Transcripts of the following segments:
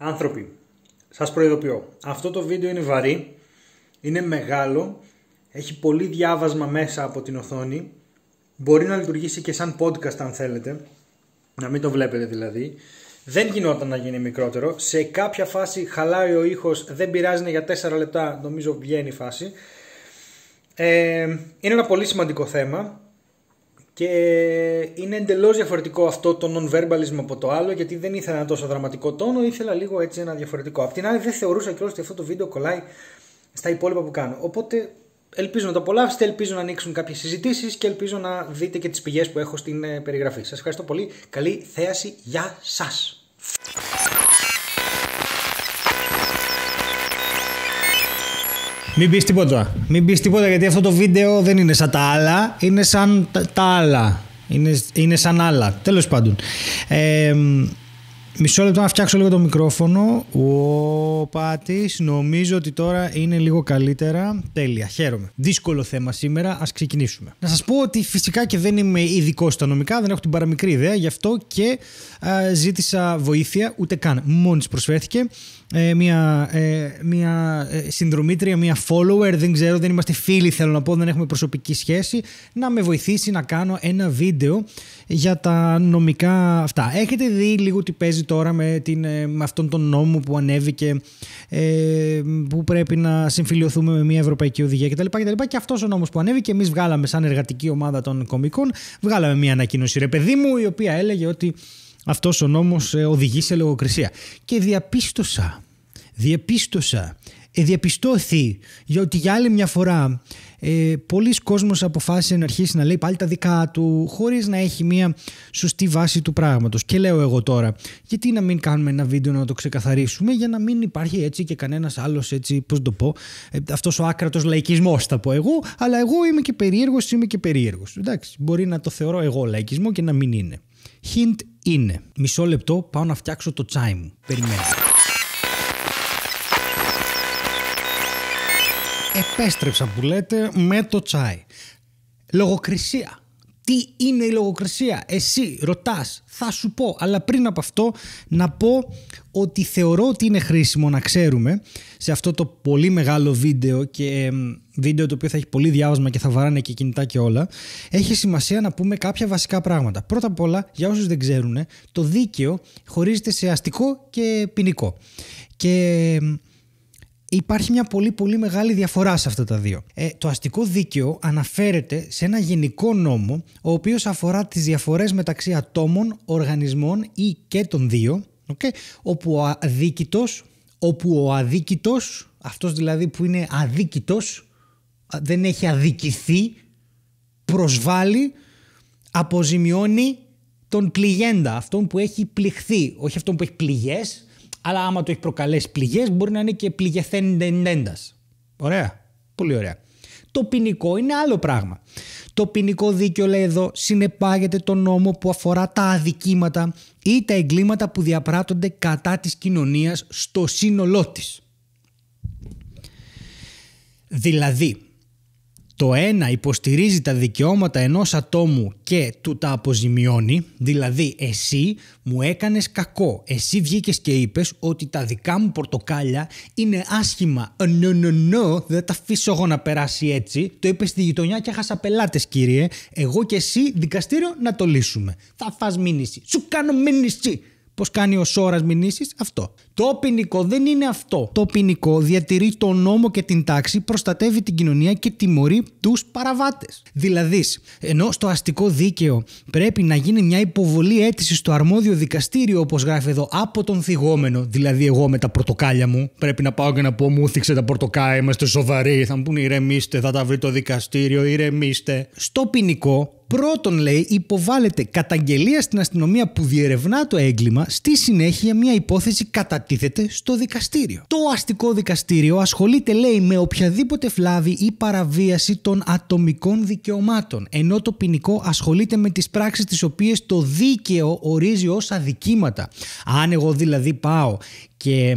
Άνθρωποι, σας προειδοποιώ, αυτό το βίντεο είναι βαρύ, είναι μεγάλο, έχει πολύ διάβασμα μέσα από την οθόνη, μπορεί να λειτουργήσει και σαν podcast αν θέλετε, να μην το βλέπετε δηλαδή. Δεν γινόταν να γίνει μικρότερο. Σε κάποια φάση χαλάει ο ήχος, δεν πειράζει για 4 λεπτά, νομίζω βγαίνει η φάση. Ε, είναι ένα πολύ σημαντικό θέμα. Και είναι εντελώς διαφορετικό αυτό το non-verbalism από το άλλο, γιατί δεν ήθελα ένα τόσο δραματικό τόνο, ήθελα λίγο έτσι ένα διαφορετικό. Απ' την άλλη, δεν θεωρούσα κιόλας ότι αυτό το βίντεο κολλάει στα υπόλοιπα που κάνω. Οπότε ελπίζω να το απολαύσετε, ελπίζω να ανοίξουν κάποιες συζητήσεις και ελπίζω να δείτε και τις πηγές που έχω στην ε, περιγραφή. Σας ευχαριστώ πολύ. Καλή θέαση. Γεια σας. Μην πεις τίποτα. Μην πεις τίποτα γιατί αυτό το βίντεο δεν είναι σαν τα άλλα. Είναι σαν τα, άλλα. Είναι, είναι σαν άλλα. Τέλος πάντων. Ε, μισό λεπτό να φτιάξω λίγο το μικρόφωνο. Ο Πάτης, νομίζω ότι τώρα είναι λίγο καλύτερα. Τέλεια, χαίρομαι. Δύσκολο θέμα σήμερα, ας ξεκινήσουμε. Να σας πω ότι φυσικά και δεν είμαι ειδικό στα νομικά, δεν έχω την παραμικρή ιδέα, γι' αυτό και ε, ζήτησα βοήθεια, ούτε καν. Μόνη προσφέρθηκε ε, μια, ε, μια ε, συνδρομήτρια, μια follower, δεν ξέρω, δεν είμαστε φίλοι θέλω να πω, δεν έχουμε προσωπική σχέση, να με βοηθήσει να κάνω ένα βίντεο για τα νομικά αυτά. Έχετε δει λίγο τι παίζει τώρα με, την, ε, με αυτόν τον νόμο που ανέβηκε, ε, που πρέπει να συμφιλειωθούμε με μια ευρωπαϊκή οδηγία κτλ. κτλ. Και αυτός ο νόμος που ανέβηκε, εμείς βγάλαμε σαν εργατική ομάδα των κομικών, βγάλαμε μια ανακοίνωση ρε παιδί μου, η οποία έλεγε ότι αυτός ο νόμος ε, οδηγεί σε λογοκρισία. Και διαπίστωσα, διαπίστωσα, ε, διαπιστώθη για ότι για άλλη μια φορά ε, πολλοί κόσμος αποφάσισε να αρχίσει να λέει πάλι τα δικά του χωρίς να έχει μια σωστή βάση του πράγματος. Και λέω εγώ τώρα, γιατί να μην κάνουμε ένα βίντεο να το ξεκαθαρίσουμε για να μην υπάρχει έτσι και κανένας άλλος έτσι, πώς το πω, ε, αυτός ο άκρατος λαϊκισμός θα πω εγώ, αλλά εγώ είμαι και περίεργος, είμαι και περίεργος. Εντάξει, μπορεί να το θεωρώ εγώ λαϊκισμό και να μην είναι. Hint είναι. Μισό λεπτό πάω να φτιάξω το τσάι μου. Περιμένω. Επέστρεψα που λέτε με το τσάι. Λογοκρισία. Τι είναι η λογοκρισία. Εσύ ρωτάς, θα σου πω. Αλλά πριν από αυτό να πω ότι θεωρώ ότι είναι χρήσιμο να ξέρουμε σε αυτό το πολύ μεγάλο βίντεο και βίντεο το οποίο θα έχει πολύ διάβασμα και θα βαράνε και κινητά και όλα, έχει σημασία να πούμε κάποια βασικά πράγματα. Πρώτα απ' όλα, για όσους δεν ξέρουν, το δίκαιο χωρίζεται σε αστικό και ποινικό. Και υπάρχει μια πολύ πολύ μεγάλη διαφορά σε αυτά τα δύο. Ε, το αστικό δίκαιο αναφέρεται σε ένα γενικό νόμο ο οποίος αφορά τις διαφορές μεταξύ ατόμων, οργανισμών ή και των δύο okay, όπου ο αδίκητος, όπου ο αδίκητος, αυτός δηλαδή που είναι αδίκητος δεν έχει αδικηθεί, προσβάλλει, αποζημιώνει τον πληγέντα, αυτόν που έχει πληχθεί, όχι αυτόν που έχει πληγές, αλλά άμα το έχει προκαλέσει πληγές, μπορεί να είναι και πληγεθέντα. Ωραία. Πολύ ωραία. Το ποινικό είναι άλλο πράγμα. Το ποινικό δίκαιο, λέει εδώ, συνεπάγεται τον νόμο που αφορά τα αδικήματα ή τα εγκλήματα που διαπράττονται κατά της κοινωνίας στο σύνολό της. Δηλαδή, το ένα υποστηρίζει τα δικαιώματα ενός ατόμου και του τα αποζημιώνει, δηλαδή εσύ μου έκανες κακό. Εσύ βγήκες και είπες ότι τα δικά μου πορτοκάλια είναι άσχημα. No, no, no, δεν τα αφήσω εγώ να περάσει έτσι. Το είπες στη γειτονιά και έχασα πελάτες κύριε. Εγώ και εσύ δικαστήριο να το λύσουμε. Θα φας μήνυση. Σου κάνω μήνυση. Πώς κάνει ο Σόρας μηνύσεις, αυτό. Το ποινικό δεν είναι αυτό. Το ποινικό διατηρεί τον νόμο και την τάξη, προστατεύει την κοινωνία και τιμωρεί τους παραβάτες. Δηλαδή, ενώ στο αστικό δίκαιο πρέπει να γίνει μια υποβολή αίτησης στο αρμόδιο δικαστήριο, όπως γράφει εδώ, από τον θυγόμενο, δηλαδή εγώ με τα πορτοκάλια μου, πρέπει να πάω και να πω μου θίξε τα πορτοκάλια, είμαστε σοβαροί, θα μου πούνε ηρεμήστε, θα τα βρει το δικαστήριο, ηρεμήστε. Στο ποινικό, Πρώτον, λέει, υποβάλλεται καταγγελία στην αστυνομία που διερευνά το έγκλημα, στη συνέχεια μια υπόθεση κατά στο δικαστήριο. Το αστικό δικαστήριο ασχολείται, λέει, με οποιαδήποτε φλάβη ή παραβίαση των ατομικών δικαιωμάτων, ενώ το ποινικό ασχολείται με τις πράξεις τις οποίες το δίκαιο ορίζει ως αδικήματα. Αν εγώ δηλαδή πάω και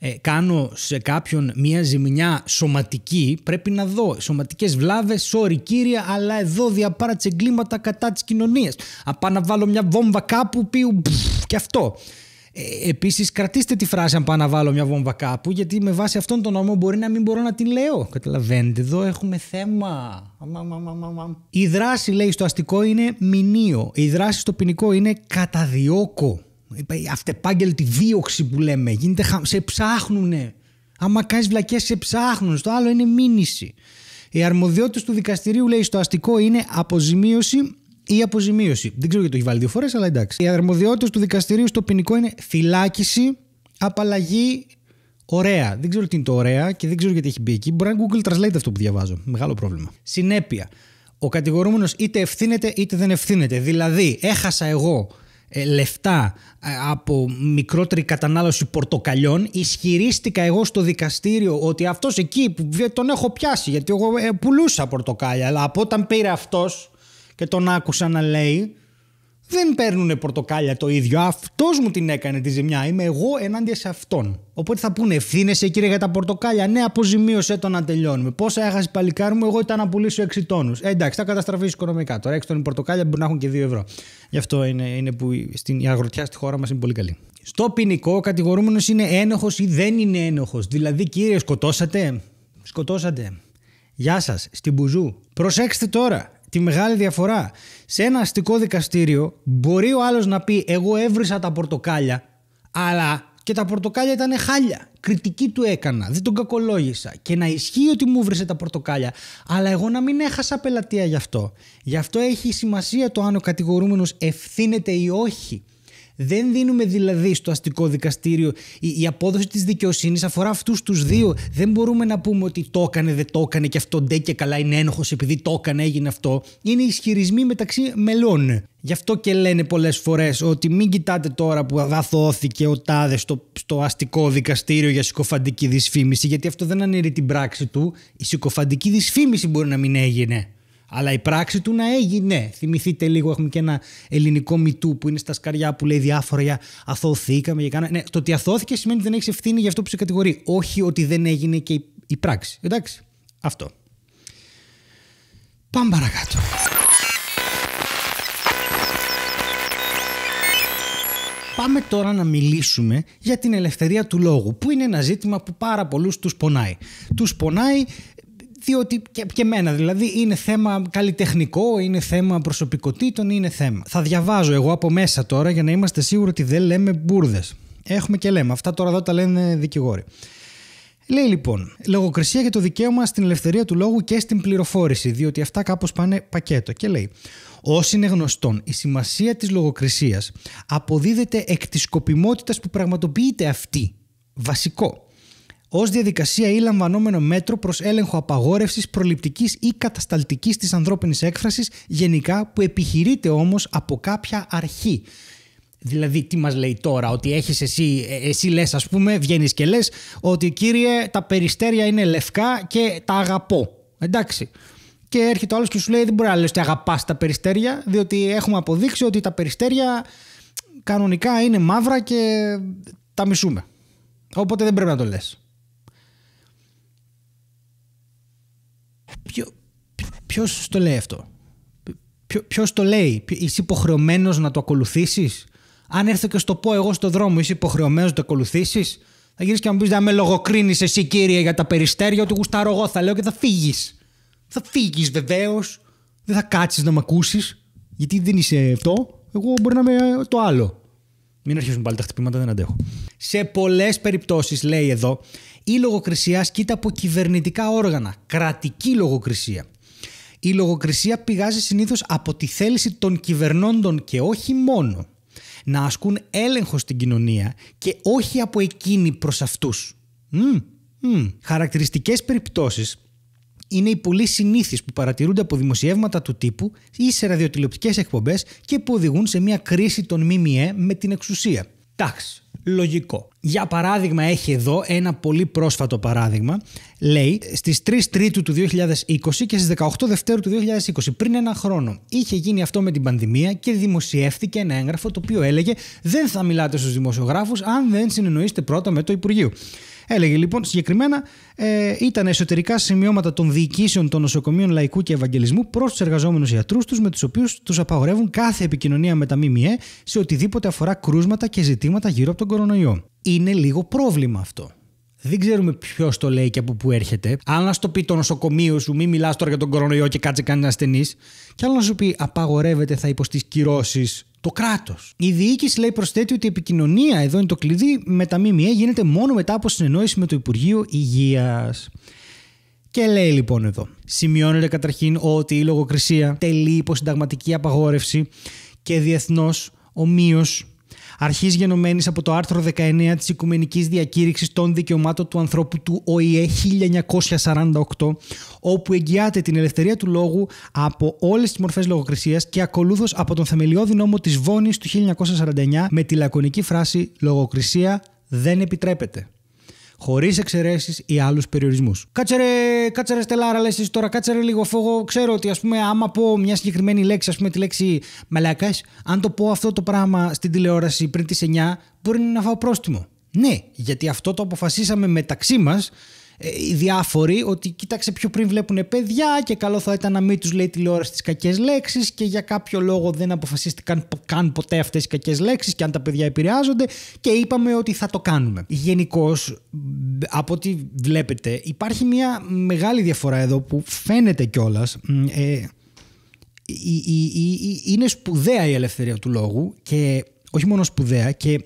ε, κάνω σε κάποιον μία ζημιά σωματική, πρέπει να δω σωματικές βλάβες. Sorry κύρια, αλλά εδώ διαπάρατσε εγκλήματα κατά της κοινωνίας. Απά να βάλω μια βόμβα κάπου, πφ, και αυτό. Ε, επίσης Επίση, κρατήστε τη φράση αν πάω να βάλω μια βόμβα κάπου, γιατί με βάση αυτόν τον νόμο μπορεί να μην μπορώ να την λέω. Καταλαβαίνετε, εδώ έχουμε θέμα. Η δράση, λέει, στο αστικό είναι μηνύο. Η δράση στο ποινικό είναι καταδιώκο. Η αυτεπάγγελτη δίωξη που λέμε. Γίνεται χα... Σε ψάχνουνε. Άμα κάνεις βλακές, σε ψάχνουν. Στο άλλο είναι μήνυση. Η αρμοδιότητες του δικαστηρίου, λέει, στο αστικό είναι αποζημίωση ή αποζημίωση. Δεν ξέρω γιατί το έχει βάλει δύο φορές, αλλά εντάξει. Οι αρμοδιότητε του δικαστηρίου στο ποινικό είναι φυλάκιση, απαλλαγή, ωραία. Δεν ξέρω τι είναι το ωραία και δεν ξέρω γιατί έχει μπει εκεί. Μπορεί να Google Translate αυτό που διαβάζω. Μεγάλο πρόβλημα. Συνέπεια. Ο κατηγορούμενος είτε ευθύνεται είτε δεν ευθύνεται. Δηλαδή, έχασα εγώ ε, λεφτά ε, από μικρότερη κατανάλωση πορτοκαλιών. Ισχυρίστηκα εγώ στο δικαστήριο ότι αυτός εκεί τον έχω πιάσει, γιατί εγώ ε, πουλούσα πορτοκάλια. Αλλά από όταν πήρε αυτός, και τον άκουσα να λέει δεν παίρνουν πορτοκάλια το ίδιο. Αυτός μου την έκανε τη ζημιά. Είμαι εγώ ενάντια σε αυτόν. Οπότε θα πούνε ευθύνες κύριε για τα πορτοκάλια. Ναι, αποζημίωσε το να τελειώνουμε. Πόσα έχασε παλικάρι μου, εγώ ήταν να πουλήσω 6 τόνους. Ε, εντάξει, θα καταστραφεί οικονομικά. Τώρα έξω τόνοι πορτοκάλια μπορεί να έχουν και 2 ευρώ. Γι' αυτό είναι, είναι που στην, η αγροτιά στη χώρα μας είναι πολύ καλή. Στο ποινικό, ο κατηγορούμενος είναι ένοχος ή δεν είναι ένοχος. Δηλαδή, κύριε, σκοτώσατε. Σκοτώσατε. Γεια σας, στην Μπουζού. Προσέξτε τώρα τη μεγάλη διαφορά. Σε ένα αστικό δικαστήριο μπορεί ο άλλος να πει εγώ έβρισα τα πορτοκάλια, αλλά και τα πορτοκάλια ήταν χάλια. Κριτική του έκανα, δεν τον κακολόγησα. Και να ισχύει ότι μου βρήσε τα πορτοκάλια, αλλά εγώ να μην έχασα πελατεία γι' αυτό. Γι' αυτό έχει σημασία το αν ο κατηγορούμενος ευθύνεται ή όχι. Δεν δίνουμε δηλαδή στο αστικό δικαστήριο. Η, απόδοση της δικαιοσύνης αφορά αυτούς τους δύο. Δεν μπορούμε να πούμε ότι το έκανε, δεν το έκανε και αυτό ντε και καλά είναι ένοχος επειδή το έκανε, έγινε αυτό. Είναι ισχυρισμοί μεταξύ μελών. Γι' αυτό και λένε πολλές φορές ότι μην κοιτάτε τώρα που αγαθώθηκε ο Τάδες στο, στο αστικό δικαστήριο για συκοφαντική δυσφήμιση γιατί αυτό δεν αναιρεί την πράξη του. Η συκοφαντική δυσφήμιση μπορεί να μην έγινε. Αλλά η πράξη του να έγινε. Ναι, θυμηθείτε λίγο, έχουμε και ένα ελληνικό μυτού που είναι στα σκαριά που λέει διάφορα αθωθήκαμε και κάνα... Ναι, το ότι αθώθηκε σημαίνει ότι δεν έχεις ευθύνη για αυτό που σε κατηγορεί. Όχι ότι δεν έγινε και η πράξη. Εντάξει. Αυτό. Πάμε παρακάτω. Πάμε τώρα να μιλήσουμε για την ελευθερία του λόγου, που είναι ένα ζήτημα που πάρα πολλούς τους πονάει. Τους πονάει διότι και, και δηλαδή είναι θέμα καλλιτεχνικό, είναι θέμα προσωπικότητων, είναι θέμα. Θα διαβάζω εγώ από μέσα τώρα για να είμαστε σίγουροι ότι δεν λέμε μπουρδες. Έχουμε και λέμε, αυτά τώρα εδώ τα λένε δικηγόροι. Λέει λοιπόν, λογοκρισία για το δικαίωμα στην ελευθερία του λόγου και στην πληροφόρηση, διότι αυτά κάπως πάνε πακέτο. Και λέει, «Όσοι είναι γνωστόν, η σημασία της λογοκρισίας αποδίδεται εκ της σκοπιμότητας που πραγματοποιείται αυτή. Βασικό ως διαδικασία ή λαμβανόμενο μέτρο προς έλεγχο απαγόρευσης προληπτικής ή κατασταλτικής της ανθρώπινης έκφρασης γενικά που επιχειρείται όμως από κάποια αρχή. Δηλαδή, τι μας λέει τώρα, ότι έχεις εσύ, ε, εσύ λες, ας πούμε, βγαίνεις και λες ότι κύριε, τα περιστέρια είναι λευκά και τα αγαπώ. Εντάξει. Και έρχεται ο άλλος και σου λέει: Δεν μπορεί να λες ότι αγαπάς τα περιστέρια, διότι έχουμε αποδείξει ότι τα περιστέρια κανονικά είναι μαύρα και τα μισούμε. Οπότε δεν πρέπει να το λες. Ποιος το λέει αυτό. Ποιο το λέει, Είσαι υποχρεωμένος να το ακολουθήσεις. Αν έρθω και στο πω εγώ στο δρόμο, είσαι υποχρεωμένος να το ακολουθήσεις. Θα γυρίσεις και να μου πεις να με λογοκρίνεις εσύ, κύριε, για τα περιστέρια, ότι γουστάρω εγώ. Θα λέω και θα φύγεις. Θα φύγεις βεβαίως. Δεν θα κάτσεις να με ακούσεις. Γιατί δεν είσαι αυτό. Εγώ μπορεί να είμαι το άλλο. Μην αρχίσουν πάλι τα χτυπήματα, δεν αντέχω. Σε πολλές περιπτώσεις, λέει εδώ, η λογοκρισία ασκείται από κυβερνητικά όργανα. Κρατική λογοκρισία. Η λογοκρισία πηγάζει συνήθως από τη θέληση των κυβερνώντων και όχι μόνο να ασκούν έλεγχο στην κοινωνία και όχι από εκείνη προς αυτούς. Mm. Mm. Χαρακτηριστικές περιπτώσεις είναι οι πολύ συνήθεις που παρατηρούνται από δημοσιεύματα του τύπου ή σε ραδιοτηλεοπτικές εκπομπές και που οδηγούν σε μια κρίση των ΜΜΕ με την εξουσία. Εντάξει, λογικό. Για παράδειγμα έχει εδώ ένα πολύ πρόσφατο παράδειγμα. Λέει στις 3 Τρίτου του 2020 και στις 18 Δευτέρου του 2020 πριν ένα χρόνο είχε γίνει αυτό με την πανδημία και δημοσιεύτηκε ένα έγγραφο το οποίο έλεγε δεν θα μιλάτε στους δημοσιογράφους αν δεν συνεννοείστε πρώτα με το Υπουργείο. Έλεγε λοιπόν συγκεκριμένα ε, ήταν εσωτερικά σημειώματα των διοικήσεων των νοσοκομείων λαϊκού και ευαγγελισμού προς τους εργαζόμενους γιατρού τους, με τους οποίους τους απαγορεύουν κάθε επικοινωνία με τα ΜΜΕ σε οτιδήποτε αφορά κρούσματα και ζητήματα γύρω από τον κορονοϊό. Είναι λίγο πρόβλημα αυτό. Δεν ξέρουμε ποιος το λέει και από πού έρχεται. Αν να το πει το νοσοκομείο σου, μην μιλάς τώρα για τον κορονοϊό και κάτσε κανένα ασθενής. Και άλλο να σου πει απαγορεύεται, θα υποστείς κυρώσεις το κράτος. Η διοίκηση λέει προσθέτει ότι η επικοινωνία, εδώ είναι το κλειδί, με τα ΜΜΕ γίνεται μόνο μετά από συνεννόηση με το Υπουργείο Υγείας. Και λέει λοιπόν εδώ, σημειώνεται καταρχήν ότι η λογοκρισία τελεί υποσυνταγματική συνταγματική απαγόρευση και διεθνώς ομοίως αρχής γενομένης από το άρθρο 19 της Οικουμενικής Διακήρυξης των Δικαιωμάτων του Ανθρώπου του ΟΗΕ 1948, όπου εγγυάται την ελευθερία του λόγου από όλες τις μορφές λογοκρισίας και ακολούθως από τον θεμελιώδη νόμο της Βόνης του 1949 με τη λακωνική φράση Λογοκρισία δεν επιτρέπεται χωρίς εξαιρέσεις ή άλλους περιορισμούς. Κάτσερε, κάτσερε κάτσε ρε Στελάρα, λες τώρα, κάτσε λίγο φόβο. Ξέρω ότι ας πούμε, άμα πω μια συγκεκριμένη λέξη, ας πούμε τη λέξη μαλακά, αν το πω αυτό το πράγμα στην τηλεόραση πριν τις 9, μπορεί να φάω πρόστιμο. Ναι, γιατί αυτό το αποφασίσαμε μεταξύ μας ε, οι διάφοροι ότι κοίταξε πιο πριν βλέπουν παιδιά και καλό θα ήταν να μην τους λέει τηλεόραση τις κακές λέξεις και για κάποιο λόγο δεν αποφασίστηκαν καν ποτέ αυτές οι κακές λέξεις και αν τα παιδιά επηρεάζονται και είπαμε ότι θα το κάνουμε. Γενικώ, από ό,τι βλέπετε υπάρχει μια μεγάλη διαφορά εδώ που φαίνεται κιόλας. Ε, είναι σπουδαία η ελευθερία του λόγου και όχι μόνο σπουδαία και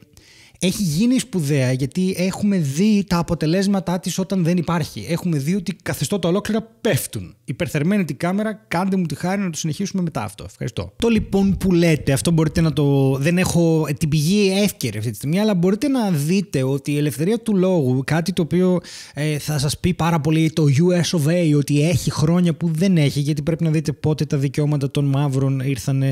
έχει γίνει σπουδαία γιατί έχουμε δει τα αποτελέσματά της όταν δεν υπάρχει. Έχουμε δει ότι καθεστώτα ολόκληρα πέφτουν. Υπερθερμένη την κάμερα, κάντε μου τη χάρη να το συνεχίσουμε μετά αυτό. Ευχαριστώ. Το λοιπόν που λέτε, αυτό μπορείτε να το... Δεν έχω την πηγή εύκαιρη αυτή τη στιγμή, αλλά μπορείτε να δείτε ότι η ελευθερία του λόγου, κάτι το οποίο ε, θα σας πει πάρα πολύ το US of A, ότι έχει χρόνια που δεν έχει, γιατί πρέπει να δείτε πότε τα δικαιώματα των μαύρων ήρθαν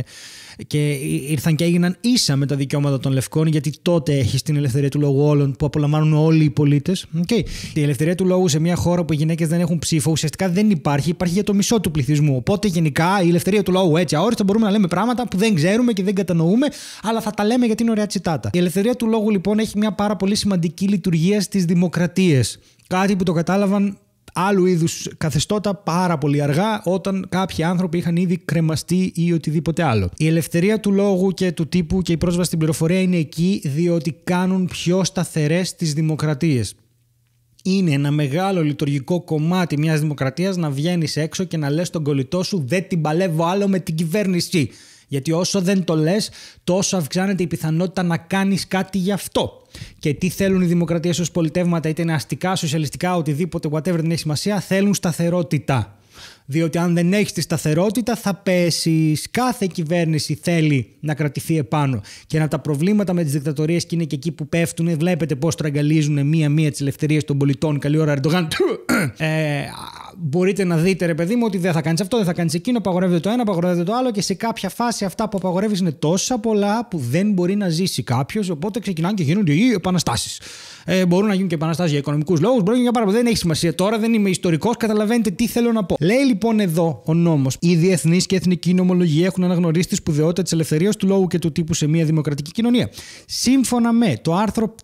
και ήρθαν και έγιναν ίσα με τα δικαιώματα των λευκών, γιατί τότε έχει την ελευθερία του λόγου όλων που απολαμβάνουν όλοι οι πολίτες. Okay. Η ελευθερία του λόγου σε μια χώρα που οι γυναίκες δεν έχουν ψήφο ουσιαστικά δεν υπάρχει, υπάρχει για το μισό του πληθυσμού. Οπότε γενικά η ελευθερία του λόγου έτσι αόριστα μπορούμε να λέμε πράγματα που δεν ξέρουμε και δεν κατανοούμε, αλλά θα τα λέμε γιατί είναι ωραία τσιτάτα. Η ελευθερία του λόγου λοιπόν έχει μια πάρα πολύ σημαντική λειτουργία στις δημοκρατίες. Κάτι που το κατάλαβαν άλλου είδους καθεστώτα πάρα πολύ αργά, όταν κάποιοι άνθρωποι είχαν ήδη κρεμαστεί ή οτιδήποτε άλλο. Η ελευθερία του λόγου και του τύπου και η πρόσβαση στην πληροφορία είναι εκεί διότι κάνουν πιο σταθερές τις δημοκρατίες. Είναι ένα μεγάλο λειτουργικό κομμάτι μιας δημοκρατίας να βγαίνεις έξω και να λες τον κολλητό σου Δεν την παλεύω άλλο με την κυβέρνηση. Γιατί όσο δεν το λες, τόσο αυξάνεται η πιθανότητα να κάνεις κάτι γι' αυτό. Και τι θέλουν οι δημοκρατίες ως πολιτεύματα, είτε είναι αστικά, σοσιαλιστικά, οτιδήποτε, whatever δεν έχει σημασία, θέλουν σταθερότητα. Διότι αν δεν έχεις τη σταθερότητα θα πέσεις. Κάθε κυβέρνηση θέλει να κρατηθεί επάνω. Και να τα προβλήματα με τις δικτατορίες και είναι και εκεί που πέφτουν, βλέπετε πώς τραγκαλίζουν μία-μία τις ελευθερίες των πολιτών. Καλή ώρα, Ερντογάν. Ε, μπορείτε να δείτε, ρε παιδί μου, ότι δεν θα κάνεις αυτό, δεν θα κάνεις εκείνο, απαγορεύεται το ένα, απαγορεύεται το άλλο και σε κάποια φάση αυτά που απαγορεύεις είναι τόσα πολλά που δεν μπορεί να ζήσει κάποιος. Οπότε ξεκινάνε και γίνονται οι επαναστάσεις. Ε, μπορούν να γίνουν και επαναστάσεις για οικονομικούς λόγους, μπορεί να γίνουν για πάρα πολλά. Δεν έχει σημασία τώρα, δεν είμαι ιστορικός, καταλαβαίνετε τι θέλω να πω. Λέει λοιπόν εδώ ο νόμος: Η διεθνή και εθνική νομολογία έχουν αναγνωρίσει τη σπουδαιότητα της ελευθερίας του λόγου και του τύπου σε μια δημοκρατική κοινωνία. Σύμφωνα με το άρθρο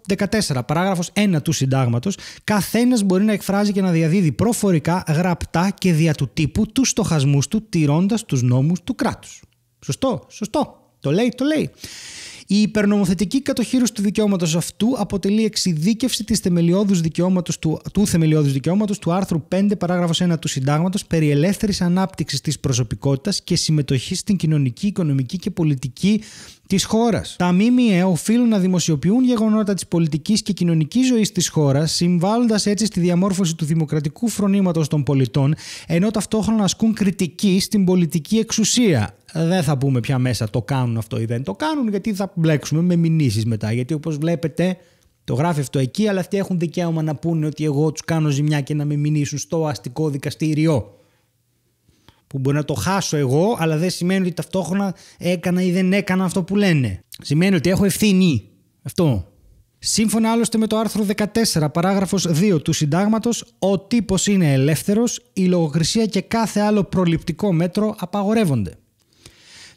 14, παράγραφο 1 του Συντάγματος, καθένας μπορεί να εκφράζει και να διαδίδει προφορικά, γραπτά και δια του τύπου τους στοχασμούς του, τηρώντας τους νόμους του κράτους. Σωστό, σωστό. Το λέει, το λέει. Η υπερνομοθετική κατοχήρωση του δικαιώματος αυτού αποτελεί εξειδίκευση της θεμελιώδους δικαιώματος του, του θεμελιώδους δικαιώματος του άρθρου 5, παράγραφο 1 του Συντάγματος περί ελεύθερης ανάπτυξης της προσωπικότητας και συμμετοχής στην κοινωνική, οικονομική και πολιτική της χώρας. Τα ΜΜΕ οφείλουν να δημοσιοποιούν γεγονότα της πολιτικής και κοινωνικής ζωής της χώρας, συμβάλλοντας έτσι στη διαμόρφωση του δημοκρατικού φρονήματος των πολιτών, ενώ ταυτόχρονα ασκούν κριτική στην πολιτική εξουσία. Δεν θα πούμε πια μέσα το κάνουν αυτό ή δεν το κάνουν, γιατί θα μπλέξουμε με μηνύσεις μετά. Γιατί όπως βλέπετε, το γράφει αυτό εκεί, αλλά αυτοί έχουν δικαίωμα να πούνε ότι εγώ τους κάνω ζημιά και να με μηνύσουν στο αστικό δικαστήριο που μπορεί να το χάσω εγώ, αλλά δεν σημαίνει ότι ταυτόχρονα έκανα ή δεν έκανα αυτό που λένε. Σημαίνει ότι έχω ευθύνη. Αυτό. Σύμφωνα άλλωστε με το άρθρο 14, παράγραφος 2 του συντάγματος, ο τύπος είναι ελεύθερος, η λογοκρισία και κάθε άλλο προληπτικό μέτρο απαγορεύονται.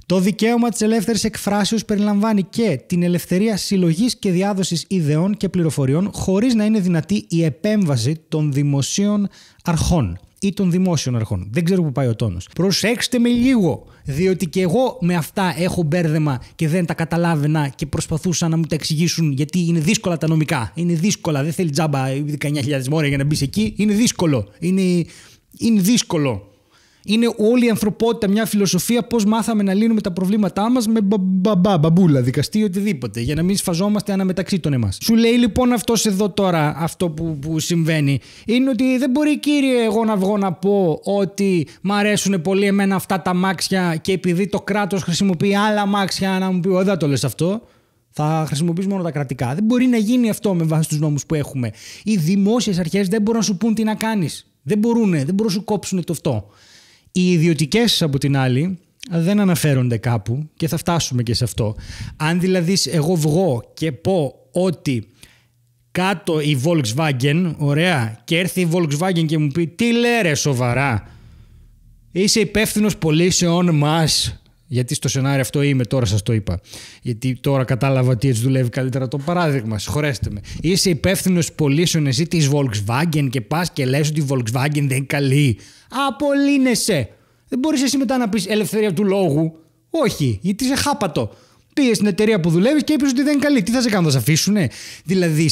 Το δικαίωμα της ελεύθερης εκφράσεως περιλαμβάνει και την ελευθερία συλλογής και διάδοσης ιδεών και πληροφοριών χωρίς να είναι δυνατή η επέμβαση των δημοσίων αρχών ή των δημόσιων αρχών. Δεν ξέρω που πάει ο τόνος. Προσέξτε με λίγο, διότι και εγώ με αυτά έχω μπέρδεμα και δεν τα καταλάβαινα και προσπαθούσα να μου τα εξηγήσουν γιατί είναι δύσκολα τα νομικά. Είναι δύσκολα, δεν θέλει τζάμπα 19.000 μόρια για να μπεις εκεί. Είναι δύσκολο. Είναι, είναι δύσκολο είναι όλη η ανθρωπότητα μια φιλοσοφία πώς μάθαμε να λύνουμε τα προβλήματά μας με μπαμπά, μπαμπούλα, δικαστή, ή οτιδήποτε, για να μην σφαζόμαστε αναμεταξύ των εμάς. Σου λέει λοιπόν αυτός εδώ τώρα, αυτό που, που συμβαίνει, είναι ότι δεν μπορεί κύριε εγώ να βγω να πω ότι μ' αρέσουν πολύ εμένα αυτά τα μάξια και επειδή το κράτος χρησιμοποιεί άλλα μάξια να μου πει, δεν το λες αυτό. Θα χρησιμοποιήσει μόνο τα κρατικά. Δεν μπορεί να γίνει αυτό με βάση τους νόμους που έχουμε. Οι δημόσιες αρχές δεν μπορούν να σου πούν τι να κάνεις. Δεν μπορούν, δεν μπορούν να σου κόψουν το αυτό. Οι ιδιωτικές από την άλλη δεν αναφέρονται κάπου και θα φτάσουμε και σε αυτό. Αν δηλαδή εγώ βγω και πω ότι κάτω η Volkswagen, ωραία, και έρθει η Volkswagen και μου πει τι λέρε σοβαρά, είσαι υπεύθυνος πωλήσεων μας. Γιατί στο σενάριο αυτό είμαι, τώρα σας το είπα. Γιατί τώρα κατάλαβα ότι έτσι δουλεύει καλύτερα το παράδειγμα. Συγχωρέστε με. Είσαι υπεύθυνος πωλήσεων εσύ της Volkswagen και πας και λες ότι η Volkswagen δεν είναι καλή. Απολύνεσαι. Δεν μπορείς εσύ μετά να πεις ελευθερία του λόγου. Όχι, γιατί είσαι χάπατο. Πήγες στην εταιρεία που δουλεύεις και είπες ότι δεν είναι καλή. Τι θα σε κάνουν, θα σε αφήσουνε. Δηλαδή,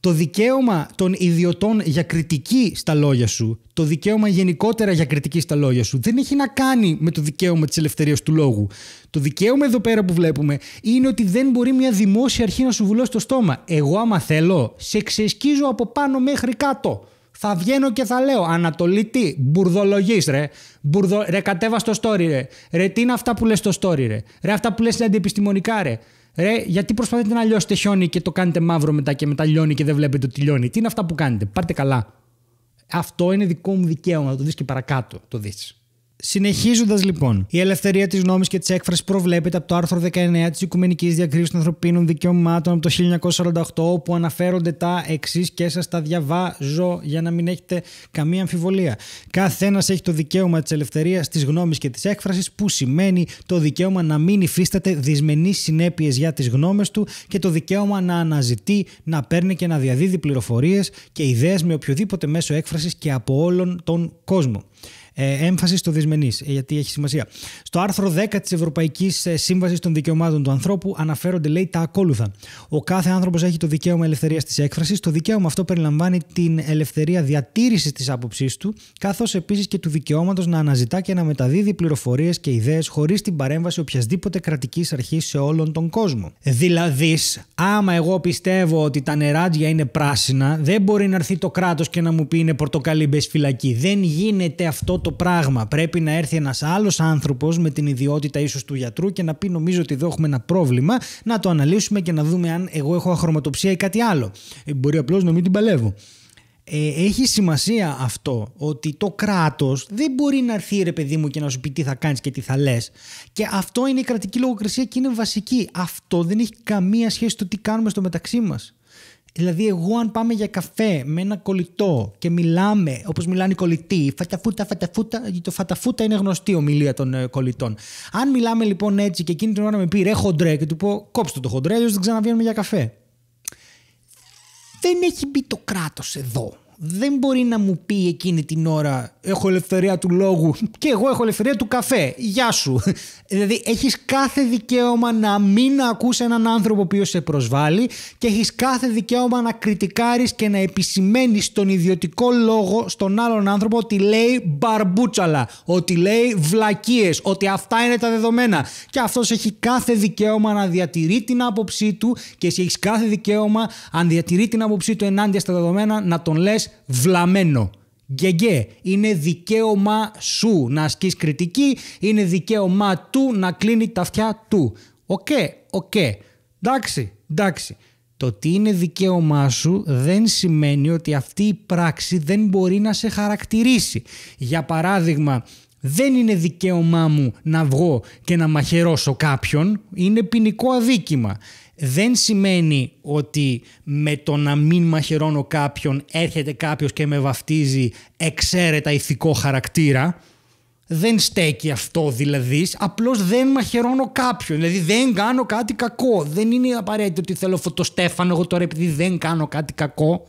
το δικαίωμα των ιδιωτών για κριτική στα λόγια σου, το δικαίωμα γενικότερα για κριτική στα λόγια σου, δεν έχει να κάνει με το δικαίωμα της ελευθερίας του λόγου. Το δικαίωμα εδώ πέρα που βλέπουμε είναι ότι δεν μπορεί μια δημόσια αρχή να σου βουλώσει το στόμα. Εγώ, άμα θέλω, σε ξεσκίζω από πάνω μέχρι κάτω θα βγαίνω και θα λέω Ανατολή τι, μπουρδολογείς ρε, Μπουρδο... ρε κατέβα στο story ρε, τι είναι αυτά που λες στο story ρε, ρε αυτά που λες είναι αντιεπιστημονικά ρε, Ρε, γιατί προσπαθείτε να λιώσετε χιόνι και το κάνετε μαύρο μετά και μετά λιώνει και δεν βλέπετε ότι λιώνει. Τι είναι αυτά που κάνετε, πάρτε καλά. Αυτό είναι δικό μου δικαίωμα, το δεις και παρακάτω το δεις. Συνεχίζοντας λοιπόν, η ελευθερία της γνώμη και της έκφρασης προβλέπεται από το άρθρο 19 της Οικουμενικής Διακρίση των Ανθρωπίνων Δικαιωμάτων από το 1948, όπου αναφέρονται τα εξής και σας τα διαβάζω για να μην έχετε καμία αμφιβολία. Καθένας έχει το δικαίωμα της ελευθερίας της γνώμης και της έκφρασης, που σημαίνει το δικαίωμα να μην υφίσταται δυσμενείς συνέπειες για τις γνώμες του και το δικαίωμα να αναζητεί, να παίρνει και να διαδίδει πληροφορίες και ιδέες με οποιοδήποτε μέσο έκφρασης και από όλον τον κόσμο. Ε, έμφαση στο δυσμενής, ε, γιατί έχει σημασία. Στο άρθρο 10 της Ευρωπαϊκής ε, Σύμβασης των Δικαιωμάτων του Ανθρώπου αναφέρονται, λέει, τα ακόλουθα. Ο κάθε άνθρωπος έχει το δικαίωμα ελευθερίας της έκφρασης. Το δικαίωμα αυτό περιλαμβάνει την ελευθερία διατήρησης της άποψής του, καθώς επίσης και του δικαιώματος να αναζητά και να μεταδίδει πληροφορίες και ιδέες χωρίς την παρέμβαση οποιασδήποτε κρατικής αρχής σε όλον τον κόσμο. Δηλαδή, άμα εγώ πιστεύω ότι τα νεράτζια είναι πράσινα, δεν μπορεί να έρθει το κράτος και να μου πει είναι πορτοκαλί φυλακή. Δεν γίνεται αυτό το το πράγμα. Πρέπει να έρθει ένας άλλος άνθρωπος με την ιδιότητα ίσως του γιατρού και να πει: Νομίζω ότι εδώ έχουμε ένα πρόβλημα, να το αναλύσουμε και να δούμε αν εγώ έχω αχρωματοψία ή κάτι άλλο. Ε, μπορεί απλώς να μην την παλεύω. Ε, έχει σημασία αυτό ότι το κράτος δεν μπορεί να έρθει ρε παιδί μου και να σου πει τι θα κάνεις και τι θα λες. Και αυτό είναι η κρατική λογοκρισία και είναι βασική. Αυτό δεν έχει καμία σχέση το τι κάνουμε στο μεταξύ μας. Δηλαδή, εγώ αν πάμε για καφέ με ένα κολλητό και μιλάμε όπως μιλάνε οι κολλητοί, φαταφούτα, φαταφούτα, το φαταφούτα είναι γνωστή ομιλία των ε, κολλητών. Αν μιλάμε λοιπόν έτσι και εκείνη την ώρα με πει ρε χοντρέ και του πω κόψτε το χοντρέ, αλλιώς δεν ξαναβγαίνουμε για καφέ. Δεν έχει μπει το κράτος εδώ δεν μπορεί να μου πει εκείνη την ώρα έχω ελευθερία του λόγου και εγώ έχω ελευθερία του καφέ. Γεια σου. Δηλαδή έχεις κάθε δικαίωμα να μην ακούς έναν άνθρωπο που σε προσβάλλει και έχεις κάθε δικαίωμα να κριτικάρεις και να επισημαίνεις τον ιδιωτικό λόγο στον άλλον άνθρωπο ότι λέει μπαρμπούτσαλα, ότι λέει βλακίες, ότι αυτά είναι τα δεδομένα και αυτός έχει κάθε δικαίωμα να διατηρεί την άποψή του και εσύ έχεις κάθε δικαίωμα αν διατηρεί την άποψή του ενάντια στα δεδομένα να τον λες βλαμμένο. Γεγέ, είναι δικαίωμα σου να ασκείς κριτική, είναι δικαίωμά του να κλείνει τα αυτιά του. Οκ, okay, οκ, okay. εντάξει, εντάξει. Το ότι είναι δικαίωμά σου δεν σημαίνει ότι αυτή η πράξη δεν μπορεί να σε χαρακτηρίσει. Για παράδειγμα, δεν είναι δικαίωμά μου να βγω και να μαχαιρώσω κάποιον, είναι ποινικό αδίκημα δεν σημαίνει ότι με το να μην μαχαιρώνω κάποιον έρχεται κάποιος και με βαφτίζει εξαίρετα ηθικό χαρακτήρα. Δεν στέκει αυτό δηλαδή, απλώς δεν μαχαιρώνω κάποιον, δηλαδή δεν κάνω κάτι κακό. Δεν είναι απαραίτητο ότι θέλω φωτοστέφανο εγώ τώρα επειδή δεν κάνω κάτι κακό.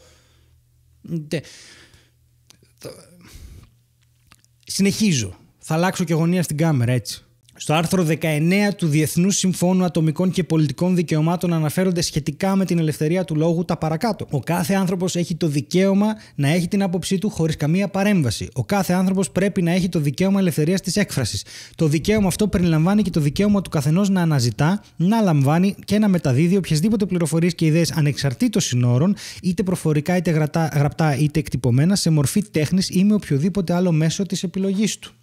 Συνεχίζω. Θα αλλάξω και γωνία στην κάμερα έτσι. Στο άρθρο 19 του Διεθνούς Συμφώνου Ατομικών και Πολιτικών Δικαιωμάτων αναφέρονται σχετικά με την ελευθερία του λόγου τα παρακάτω. Ο κάθε άνθρωπος έχει το δικαίωμα να έχει την άποψή του χωρίς καμία παρέμβαση. Ο κάθε άνθρωπος πρέπει να έχει το δικαίωμα ελευθερίας της έκφρασης. Το δικαίωμα αυτό περιλαμβάνει και το δικαίωμα του καθενός να αναζητά, να λαμβάνει και να μεταδίδει οποιασδήποτε πληροφορίες και ιδέες ανεξαρτήτως συνόρων, είτε προφορικά είτε γραπτά είτε εκτυπωμένα, σε μορφή τέχνης ή με οποιοδήποτε άλλο μέσο της επιλογής του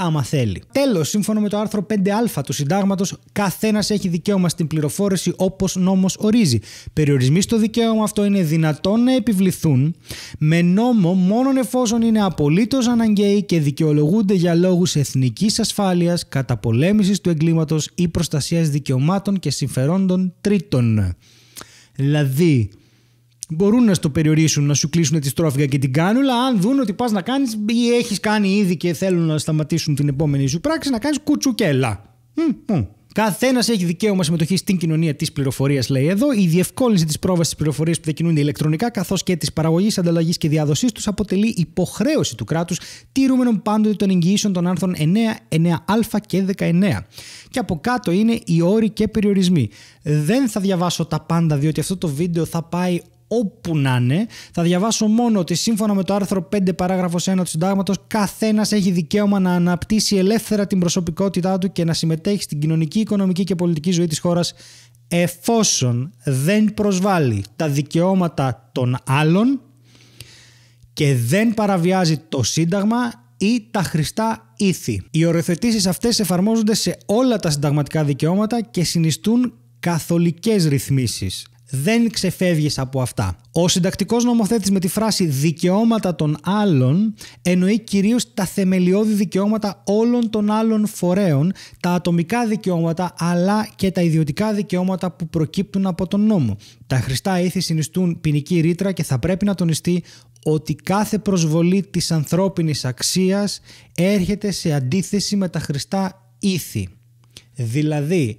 άμα θέλει. Τέλος, σύμφωνα με το άρθρο 5α του Συντάγματος, καθένας έχει δικαίωμα στην πληροφόρηση όπως νόμος ορίζει. Περιορισμοί στο δικαίωμα αυτό είναι δυνατόν να επιβληθούν με νόμο μόνον εφόσον είναι απολύτως αναγκαίοι και δικαιολογούνται για λόγους εθνικής ασφάλειας, καταπολέμησης του εγκλήματος ή προστασίας δικαιωμάτων και συμφερόντων τρίτων. Δηλαδή, μπορούν να στο περιορίσουν, να σου κλείσουν τη στρόφιγγα και την κάνουλα, αν δουν ότι πας να κάνεις ή έχεις κάνει ήδη και θέλουν να σταματήσουν την επόμενη σου πράξη, να κάνεις κουτσουκέλα. Mm-hmm. Καθένας έχει δικαίωμα συμμετοχής στην κοινωνία της πληροφορίας, λέει εδώ. Η εχει κανει ηδη και θελουν να σταματησουν την επομενη σου πραξη να κανει κουτσουκελα καθενα εχει δικαιωμα συμμετοχη στην κοινωνια της πρόβασης της πληροφορίας που διακινούνται ηλεκτρονικά, καθώς και της παραγωγής, ανταλλαγής και διάδοσής τους, αποτελεί υποχρέωση του κράτους, τηρούμενων πάντοτε των εγγυήσεων των άρθρων 9, 9α και 19. Και από κάτω είναι οι όροι και περιορισμοί. Δεν θα διαβάσω τα πάντα, διότι αυτό το βίντεο θα πάει όπου να είναι. Θα διαβάσω μόνο ότι σύμφωνα με το άρθρο 5 παράγραφος 1 του συντάγματος, καθένας έχει δικαίωμα να αναπτύσσει ελεύθερα την προσωπικότητά του και να συμμετέχει στην κοινωνική, οικονομική και πολιτική ζωή της χώρας εφόσον δεν προσβάλλει τα δικαιώματα των άλλων και δεν παραβιάζει το Σύνταγμα ή τα χρηστά ήθη. Οι οριοθετήσεις αυτές εφαρμόζονται σε όλα τα συνταγματικά δικαιώματα και συνιστούν καθολικές ρυθμίσεις δεν ξεφεύγεις από αυτά. Ο συντακτικός νομοθέτης με τη φράση δικαιώματα των άλλων εννοεί κυρίως τα θεμελιώδη δικαιώματα όλων των άλλων φορέων, τα ατομικά δικαιώματα αλλά και τα ιδιωτικά δικαιώματα που προκύπτουν από τον νόμο. Τα χρηστά ήθη συνιστούν ποινική ρήτρα και θα πρέπει να τονιστεί ότι κάθε προσβολή της ανθρώπινης αξίας έρχεται σε αντίθεση με τα χρηστά ήθη. Δηλαδή,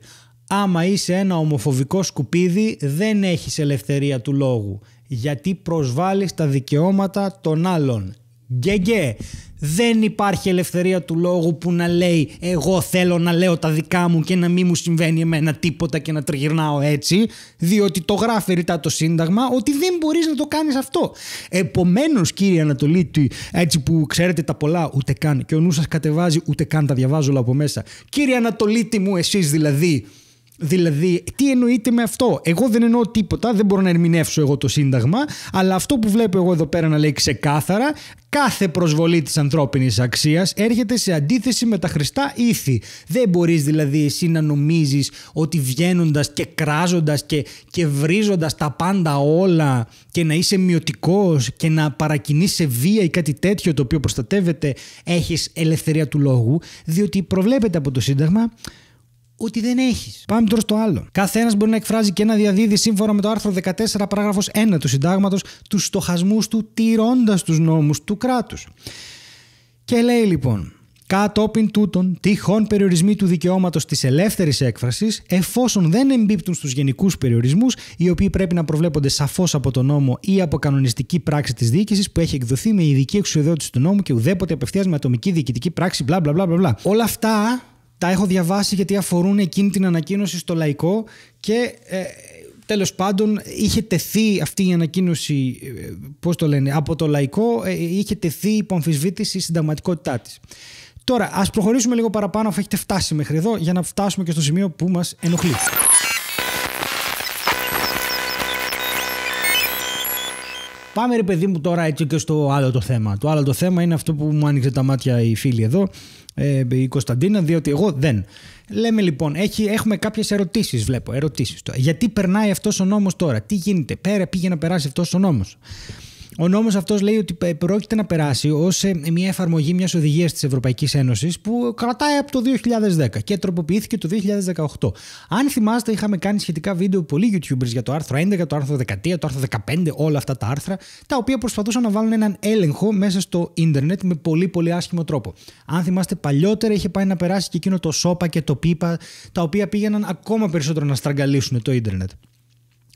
Άμα είσαι ένα ομοφοβικό σκουπίδι δεν έχεις ελευθερία του λόγου γιατί προσβάλλεις τα δικαιώματα των άλλων. Γκέγκε, δεν υπάρχει ελευθερία του λόγου που να λέει εγώ θέλω να λέω τα δικά μου και να μην μου συμβαίνει εμένα τίποτα και να τριγυρνάω έτσι διότι το γράφει ρητά το Σύνταγμα ότι δεν μπορείς να το κάνεις αυτό. Επομένως κύριε Ανατολίτη, έτσι που ξέρετε τα πολλά ούτε καν και ο νους σας κατεβάζει ούτε καν τα διαβάζω όλα από μέσα. Κύριε Ανατολίτη μου εσείς δηλαδή Δηλαδή, τι εννοείται με αυτό. Εγώ δεν εννοώ τίποτα, δεν μπορώ να ερμηνεύσω εγώ το Σύνταγμα, αλλά αυτό που βλέπω εγώ εδώ πέρα να λέει ξεκάθαρα, κάθε προσβολή της ανθρώπινης αξίας έρχεται σε αντίθεση με τα χρηστά ήθη. Δεν μπορείς δηλαδή εσύ να νομίζεις ότι βγαίνοντας και κράζοντας και, και βρίζοντας τα πάντα όλα και να είσαι μειωτικός και να παρακινείς σε βία ή κάτι τέτοιο το οποίο προστατεύεται, έχεις ελευθερία του λόγου, διότι προβλέπεται από το Σύνταγμα ότι δεν έχεις. Πάμε τώρα στο άλλο. Καθένας μπορεί να εκφράζει και να διαδίδει σύμφωνα με το άρθρο 14, παράγραφο 1 του Συντάγματος, τους στοχασμούς του, τηρώντας τους νόμους του κράτους. Και λέει λοιπόν, κατόπιν τούτων τυχόν περιορισμοί του δικαιώματος της ελεύθερης έκφρασης, εφόσον δεν εμπίπτουν στους γενικούς περιορισμούς, οι οποίοι πρέπει να προβλέπονται σαφώς από τον νόμο ή από κανονιστική πράξη της διοίκησης που έχει εκδοθεί με ειδική εξουσιοδότηση του νόμου και ουδέποτε απευθείας με ατομική διοικητική πράξη μπλα μπλα μπλα. Όλα αυτά τα έχω διαβάσει γιατί αφορούν εκείνη την ανακοίνωση στο λαϊκό και ε, τέλος πάντων είχε τεθεί αυτή η ανακοίνωση, ε, πώς το λένε, από το λαϊκό, ε, είχε τεθεί υπό αμφισβήτηση η συνταγματικότητά της. Τώρα, ας προχωρήσουμε λίγο παραπάνω αφού έχετε φτάσει μέχρι εδώ για να φτάσουμε και στο σημείο που μας ενοχλεί. Πάμε ρε παιδί μου τώρα έτσι και στο άλλο το θέμα. Το άλλο το θέμα είναι αυτό που μου άνοιξε τα μάτια η φίλη εδώ, ε, η Κωνσταντίνα, διότι εγώ δεν. Λέμε λοιπόν, έχει, έχουμε κάποιες ερωτήσεις, βλέπω. Ερωτήσεις. Γιατί περνάει αυτός ο νόμος τώρα, τι γίνεται, πέρα πήγε να περάσει αυτός ο νόμος. Ο νόμος αυτός λέει ότι πρόκειται να περάσει ως ε, μια εφαρμογή μιας οδηγίας της Ευρωπαϊκής Ένωσης που κρατάει από το 2010 και τροποποιήθηκε το 2018. Αν θυμάστε είχαμε κάνει σχετικά βίντεο πολλοί YouTubers για το άρθρο 11, το άρθρο 13, το άρθρο 15, όλα αυτά τα άρθρα, τα οποία προσπαθούσαν να βάλουν έναν έλεγχο μέσα στο ίντερνετ με πολύ πολύ άσχημο τρόπο. Αν θυμάστε παλιότερα είχε πάει να περάσει και εκείνο το σόπα και το πίπα, τα οποία πήγαιναν ακόμα περισσότερο να στραγγαλίσουν το ίντερνετ.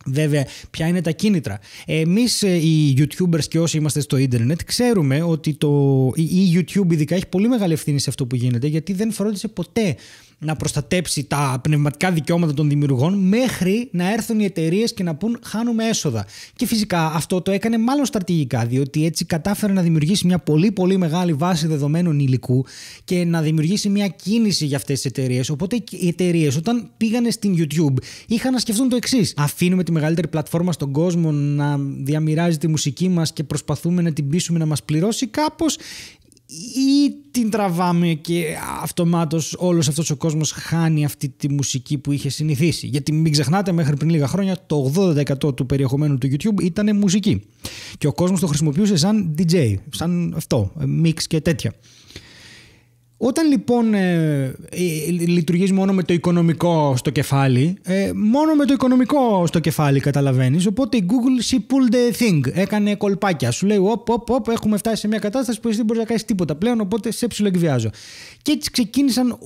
Βέβαια, ποια είναι τα κίνητρα. Εμείς ε, οι YouTubers και όσοι είμαστε στο ίντερνετ, ξέρουμε ότι το, η YouTube ειδικά έχει πολύ μεγάλη ευθύνη σε αυτό που γίνεται, γιατί δεν φρόντισε ποτέ να προστατέψει τα πνευματικά δικαιώματα των δημιουργών μέχρι να έρθουν οι εταιρείες και να πούν χάνουμε έσοδα. Και φυσικά αυτό το έκανε μάλλον στρατηγικά, διότι έτσι κατάφερε να δημιουργήσει μια πολύ πολύ μεγάλη βάση δεδομένων υλικού και να δημιουργήσει μια κίνηση για αυτές τις εταιρείες. Οπότε οι εταιρείες όταν πήγανε στην YouTube είχαν να σκεφτούν το εξής. Αφήνουμε τη μεγαλύτερη πλατφόρμα στον κόσμο να διαμοιράζει τη μουσική μας και προσπαθούμε να την πείσουμε να μας πληρώσει κάπως ή την τραβάμε και αυτομάτως όλος αυτός ο κόσμος χάνει αυτή τη μουσική που είχε συνηθίσει. Γιατί μην ξεχνάτε μέχρι πριν λίγα χρόνια το 80% του περιεχομένου του YouTube ήταν μουσική. Και ο κόσμος το χρησιμοποιούσε σαν DJ, σαν αυτό, mix και τέτοια. Όταν λοιπόν ε, ε, λειτουργείς μόνο με το οικονομικό στο κεφάλι, ε, μόνο με το οικονομικό στο κεφάλι καταλαβαίνεις, οπότε η Google she pulled the thing, έκανε κολπάκια. Σου λέει, οπ, οπ, οπ, έχουμε φτάσει σε μια κατάσταση που εσύ δεν μπορείς να κάνεις τίποτα πλέον, οπότε σε ψηλοεκβιάζω. Και έτσι ξεκίνησαν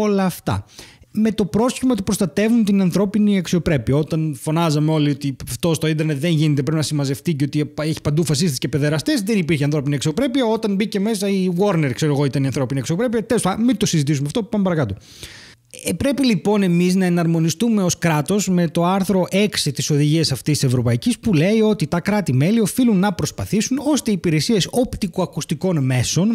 όλα αυτά με το πρόσχημα ότι προστατεύουν την ανθρώπινη αξιοπρέπεια. Όταν φωνάζαμε όλοι ότι αυτό στο ίντερνετ δεν γίνεται, πρέπει να συμμαζευτεί και ότι έχει παντού φασίστες και παιδεραστές, δεν υπήρχε ανθρώπινη αξιοπρέπεια. Όταν μπήκε μέσα η Warner, ξέρω εγώ, ήταν η ανθρώπινη αξιοπρέπεια. Τέλος πάντων, μην το συζητήσουμε αυτό, πάμε παρακάτω. Ε, πρέπει λοιπόν εμείς να εναρμονιστούμε ως κράτος με το άρθρο 6 της οδηγίας αυτής της Ευρωπαϊκής που λέει ότι τα κράτη-μέλη οφείλουν να προσπαθήσουν ώστε οι υπηρεσίες οπτικοακουστικών μέσων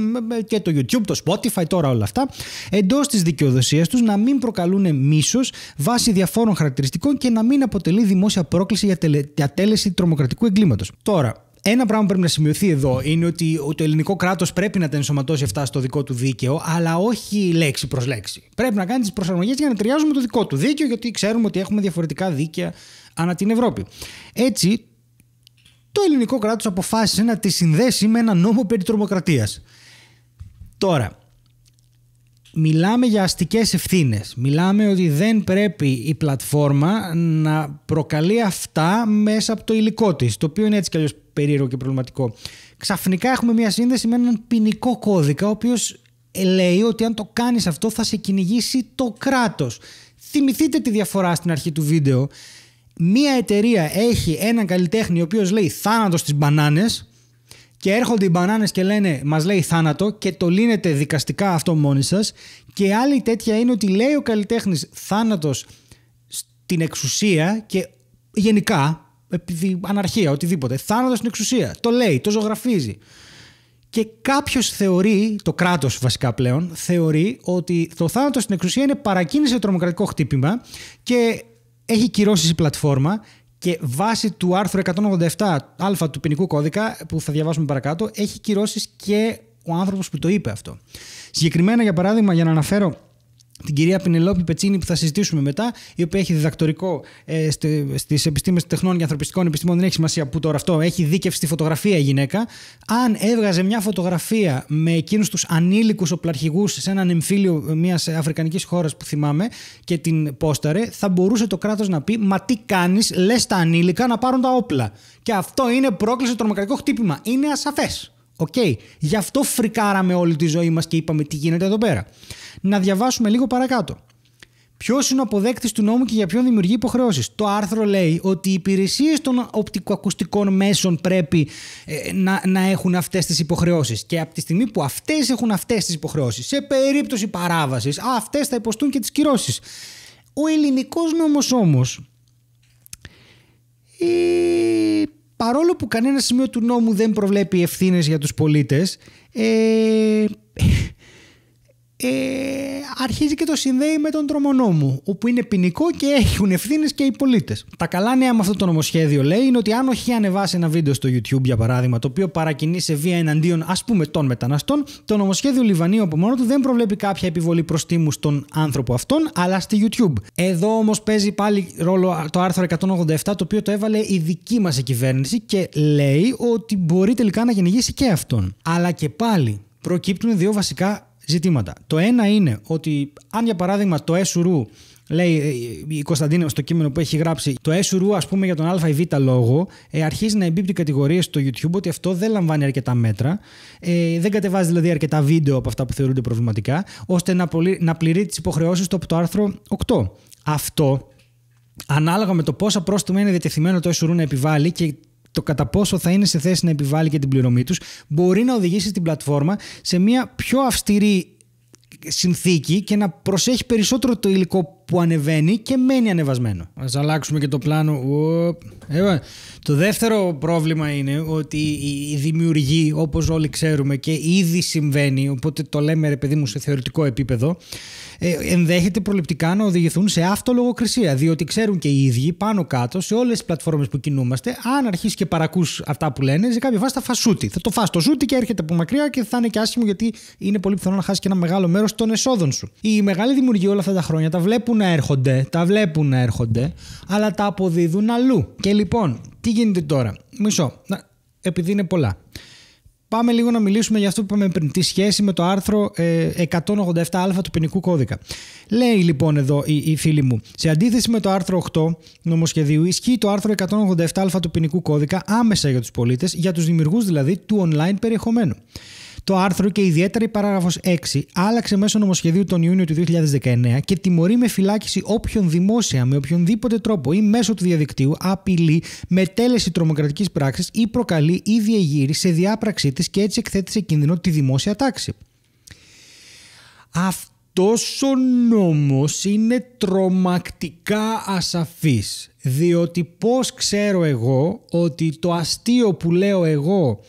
και το YouTube, το Spotify, τώρα όλα αυτά εντός της δικαιοδοσίας τους να μην προκαλούν μίσος βάσει διαφόρων χαρακτηριστικών και να μην αποτελεί δημόσια πρόκληση για, τελε... για τέλεση τρομοκρατικού εγκλήματος. Τώρα, ένα πράγμα που πρέπει να σημειωθεί εδώ είναι ότι το ελληνικό κράτος πρέπει να τα ενσωματώσει αυτά στο δικό του δίκαιο, αλλά όχι λέξη προς λέξη. Πρέπει να κάνει τις προσαρμογές για να ταιριάζουμε το δικό του δίκαιο, γιατί ξέρουμε ότι έχουμε διαφορετικά δίκαια ανά την Ευρώπη. Έτσι, το ελληνικό κράτος αποφάσισε να τη συνδέσει με ένα νόμο περί τρομοκρατίας. Τώρα, μιλάμε για αστικές ευθύνες. Μιλάμε ότι δεν πρέπει η πλατφόρμα να προκαλεί αυτά μέσα από το υλικό της, το οποίο είναι έτσι κι περίεργο και προβληματικό. Ξαφνικά έχουμε μια σύνδεση με έναν ποινικό κώδικα, ο οποίος λέει ότι αν το κάνεις αυτό θα σε κυνηγήσει το κράτος. Θυμηθείτε τη διαφορά στην αρχή του βίντεο. Μία εταιρεία έχει έναν καλλιτέχνη ο οποίος λέει θάνατος στις μπανάνες. Και έρχονται οι μπανάνες και λένε, μας λέει θάνατο και το λύνετε δικαστικά αυτό μόνοι σας. Και άλλη τέτοια είναι ότι λέει ο καλλιτέχνης θάνατος στην εξουσία και γενικά επειδή αναρχία, οτιδήποτε. Θάνατος στην εξουσία. Το λέει, το ζωγραφίζει. Και κάποιος θεωρεί, το κράτος βασικά πλέον, θεωρεί ότι το θάνατος στην εξουσία είναι παρακίνηση τρομοκρατικό χτύπημα και έχει κυρώσεις η πλατφόρμα και βάσει του άρθρου 187α του ποινικού κώδικα, που θα διαβάσουμε παρακάτω, έχει κυρώσεις και ο άνθρωπος που το είπε αυτό. Συγκεκριμένα, για παράδειγμα, για να αναφέρω την κυρία Πινελόπη Πετσίνη που θα συζητήσουμε μετά, η οποία έχει διδακτορικό ε, στις επιστήμες τεχνών και ανθρωπιστικών επιστήμων. Δεν έχει σημασία που τώρα αυτό. Έχει δίκευση στη φωτογραφία η γυναίκα. Αν έβγαζε μια φωτογραφία με εκείνους τους ανήλικους οπλαρχηγούς σε έναν εμφύλιο μιας αφρικανικής χώρας που θυμάμαι και την πόσταρε, θα μπορούσε το κράτος να πει Μα τι κάνεις, λες τα ανήλικα να πάρουν τα όπλα. Και αυτό είναι πρόκληση τρομοκρατικό χτύπημα. Είναι ασαφές. Οκ. Okay. Γι' αυτό φρικάραμε όλη τη ζωή μας και είπαμε τι γίνεται εδώ πέρα. Να διαβάσουμε λίγο παρακάτω. Ποιος είναι ο αποδέκτης του νόμου και για ποιον δημιουργεί υποχρεώσεις. Το άρθρο λέει ότι οι υπηρεσίες των οπτικοακουστικών μέσων πρέπει ε, να, να έχουν αυτές τις υποχρεώσεις. Και από τη στιγμή που αυτές έχουν αυτές τις υποχρεώσεις, σε περίπτωση παράβασης, αυτές θα υποστούν και τις κυρώσεις. Ο ελληνικός νόμος όμως. Ε, παρόλο που κανένα σημείο του νόμου δεν προβλέπει ευθύνες για τους πολίτες, ε, ε, αρχίζει και το συνδέει με τον τρομονό όπου είναι ποινικό και έχουν ευθύνες και οι πολίτες. Τα καλά νέα με αυτό το νομοσχέδιο λέει είναι ότι αν όχι ανεβάσει ένα βίντεο στο YouTube, για παράδειγμα, το οποίο παρακινεί σε βία εναντίον ας πούμε των μεταναστών, το νομοσχέδιο Λιβανίου από μόνο του δεν προβλέπει κάποια επιβολή προστίμου στον άνθρωπο αυτόν, αλλά στη YouTube. Εδώ όμως παίζει πάλι ρόλο το άρθρο 187, το οποίο το έβαλε η δική μας κυβέρνηση και λέει ότι μπορεί τελικά να κυνηγήσει και αυτόν. Αλλά και πάλι προκύπτουν δύο βασικά ζητήματα. Το ένα είναι ότι αν για παράδειγμα το S.U.R.U. λέει ε, η Κωνσταντίνα στο κείμενο που έχει γράψει, το S.U.R.U. ας πούμε για τον α ή β λόγο ε, αρχίζει να εμπίπτει κατηγορίες στο YouTube ότι αυτό δεν λαμβάνει αρκετά μέτρα, ε, δεν κατεβάζει δηλαδή αρκετά βίντεο από αυτά που θεωρούνται προβληματικά, ώστε να, να πληρεί τις υποχρεώσεις του από το άρθρο 8. Αυτό Ανάλογα με το πόσα πρόστιμα είναι διατεθειμένο το S.U.R.U. να επιβάλλει και το κατά πόσο θα είναι σε θέση να επιβάλλει και την πληρωμή τους, μπορεί να οδηγήσει την πλατφόρμα σε μια πιο αυστηρή συνθήκη και να προσέχει περισσότερο το υλικό που ανεβαίνει και μένει ανεβασμένο. Ας αλλάξουμε και το πλάνο. Ε, το δεύτερο πρόβλημα είναι ότι η δημιουργοί, όπως όλοι ξέρουμε και ήδη συμβαίνει, οπότε το λέμε ρε παιδί μου σε θεωρητικό επίπεδο, ε, ενδέχεται προληπτικά να οδηγηθούν σε αυτολογοκρισία Διότι ξέρουν και οι ίδιοι πάνω κάτω σε όλες τις πλατφόρμες που κινούμαστε, αν αρχίσει και παρακούς αυτά που λένε, σε κάποια φάση θα φασούτι. Θα το φας το σούτι και έρχεται από μακριά και θα είναι και άσχημο γιατί είναι πολύ πιθανό να χάσει και ένα μεγάλο μέρος των εσόδων σου. Οι μεγάλοι δημιουργοί όλα αυτά τα χρόνια τα βλέπουν να έρχονται, τα βλέπουν να έρχονται, αλλά τα αποδίδουν αλλού. Και λοιπόν, τι γίνεται τώρα. Μισό, επειδή είναι πολλά. Πάμε λίγο να μιλήσουμε για αυτό που είπαμε πριν, τη σχέση με το άρθρο 187α ε, του ποινικού κώδικα. Λέει λοιπόν εδώ η, η φίλη μου, σε αντίθεση με το άρθρο 8 νομοσχεδίου, ισχύει το άρθρο 187α του ποινικού κώδικα άμεσα για τους πολίτες, για τους δημιουργούς δηλαδή του online περιεχομένου. Το άρθρο και ιδιαίτερα η παράγραφος 6 άλλαξε μέσω νομοσχεδίου τον Ιούνιο του 2019 και τιμωρεί με φυλάκιση όποιον δημόσια με οποιονδήποτε τρόπο ή μέσω του διαδικτύου απειλεί τέλεση τρομοκρατικής πράξης ή προκαλεί ή διεγείρει σε διάπραξή της και έτσι εκθέτει σε κίνδυνο τη δημόσια τάξη. Αυτός ο νόμος είναι τρομακτικά ασαφής. διότι πώς ξέρω εγώ ότι το αστείο που λέω εγώ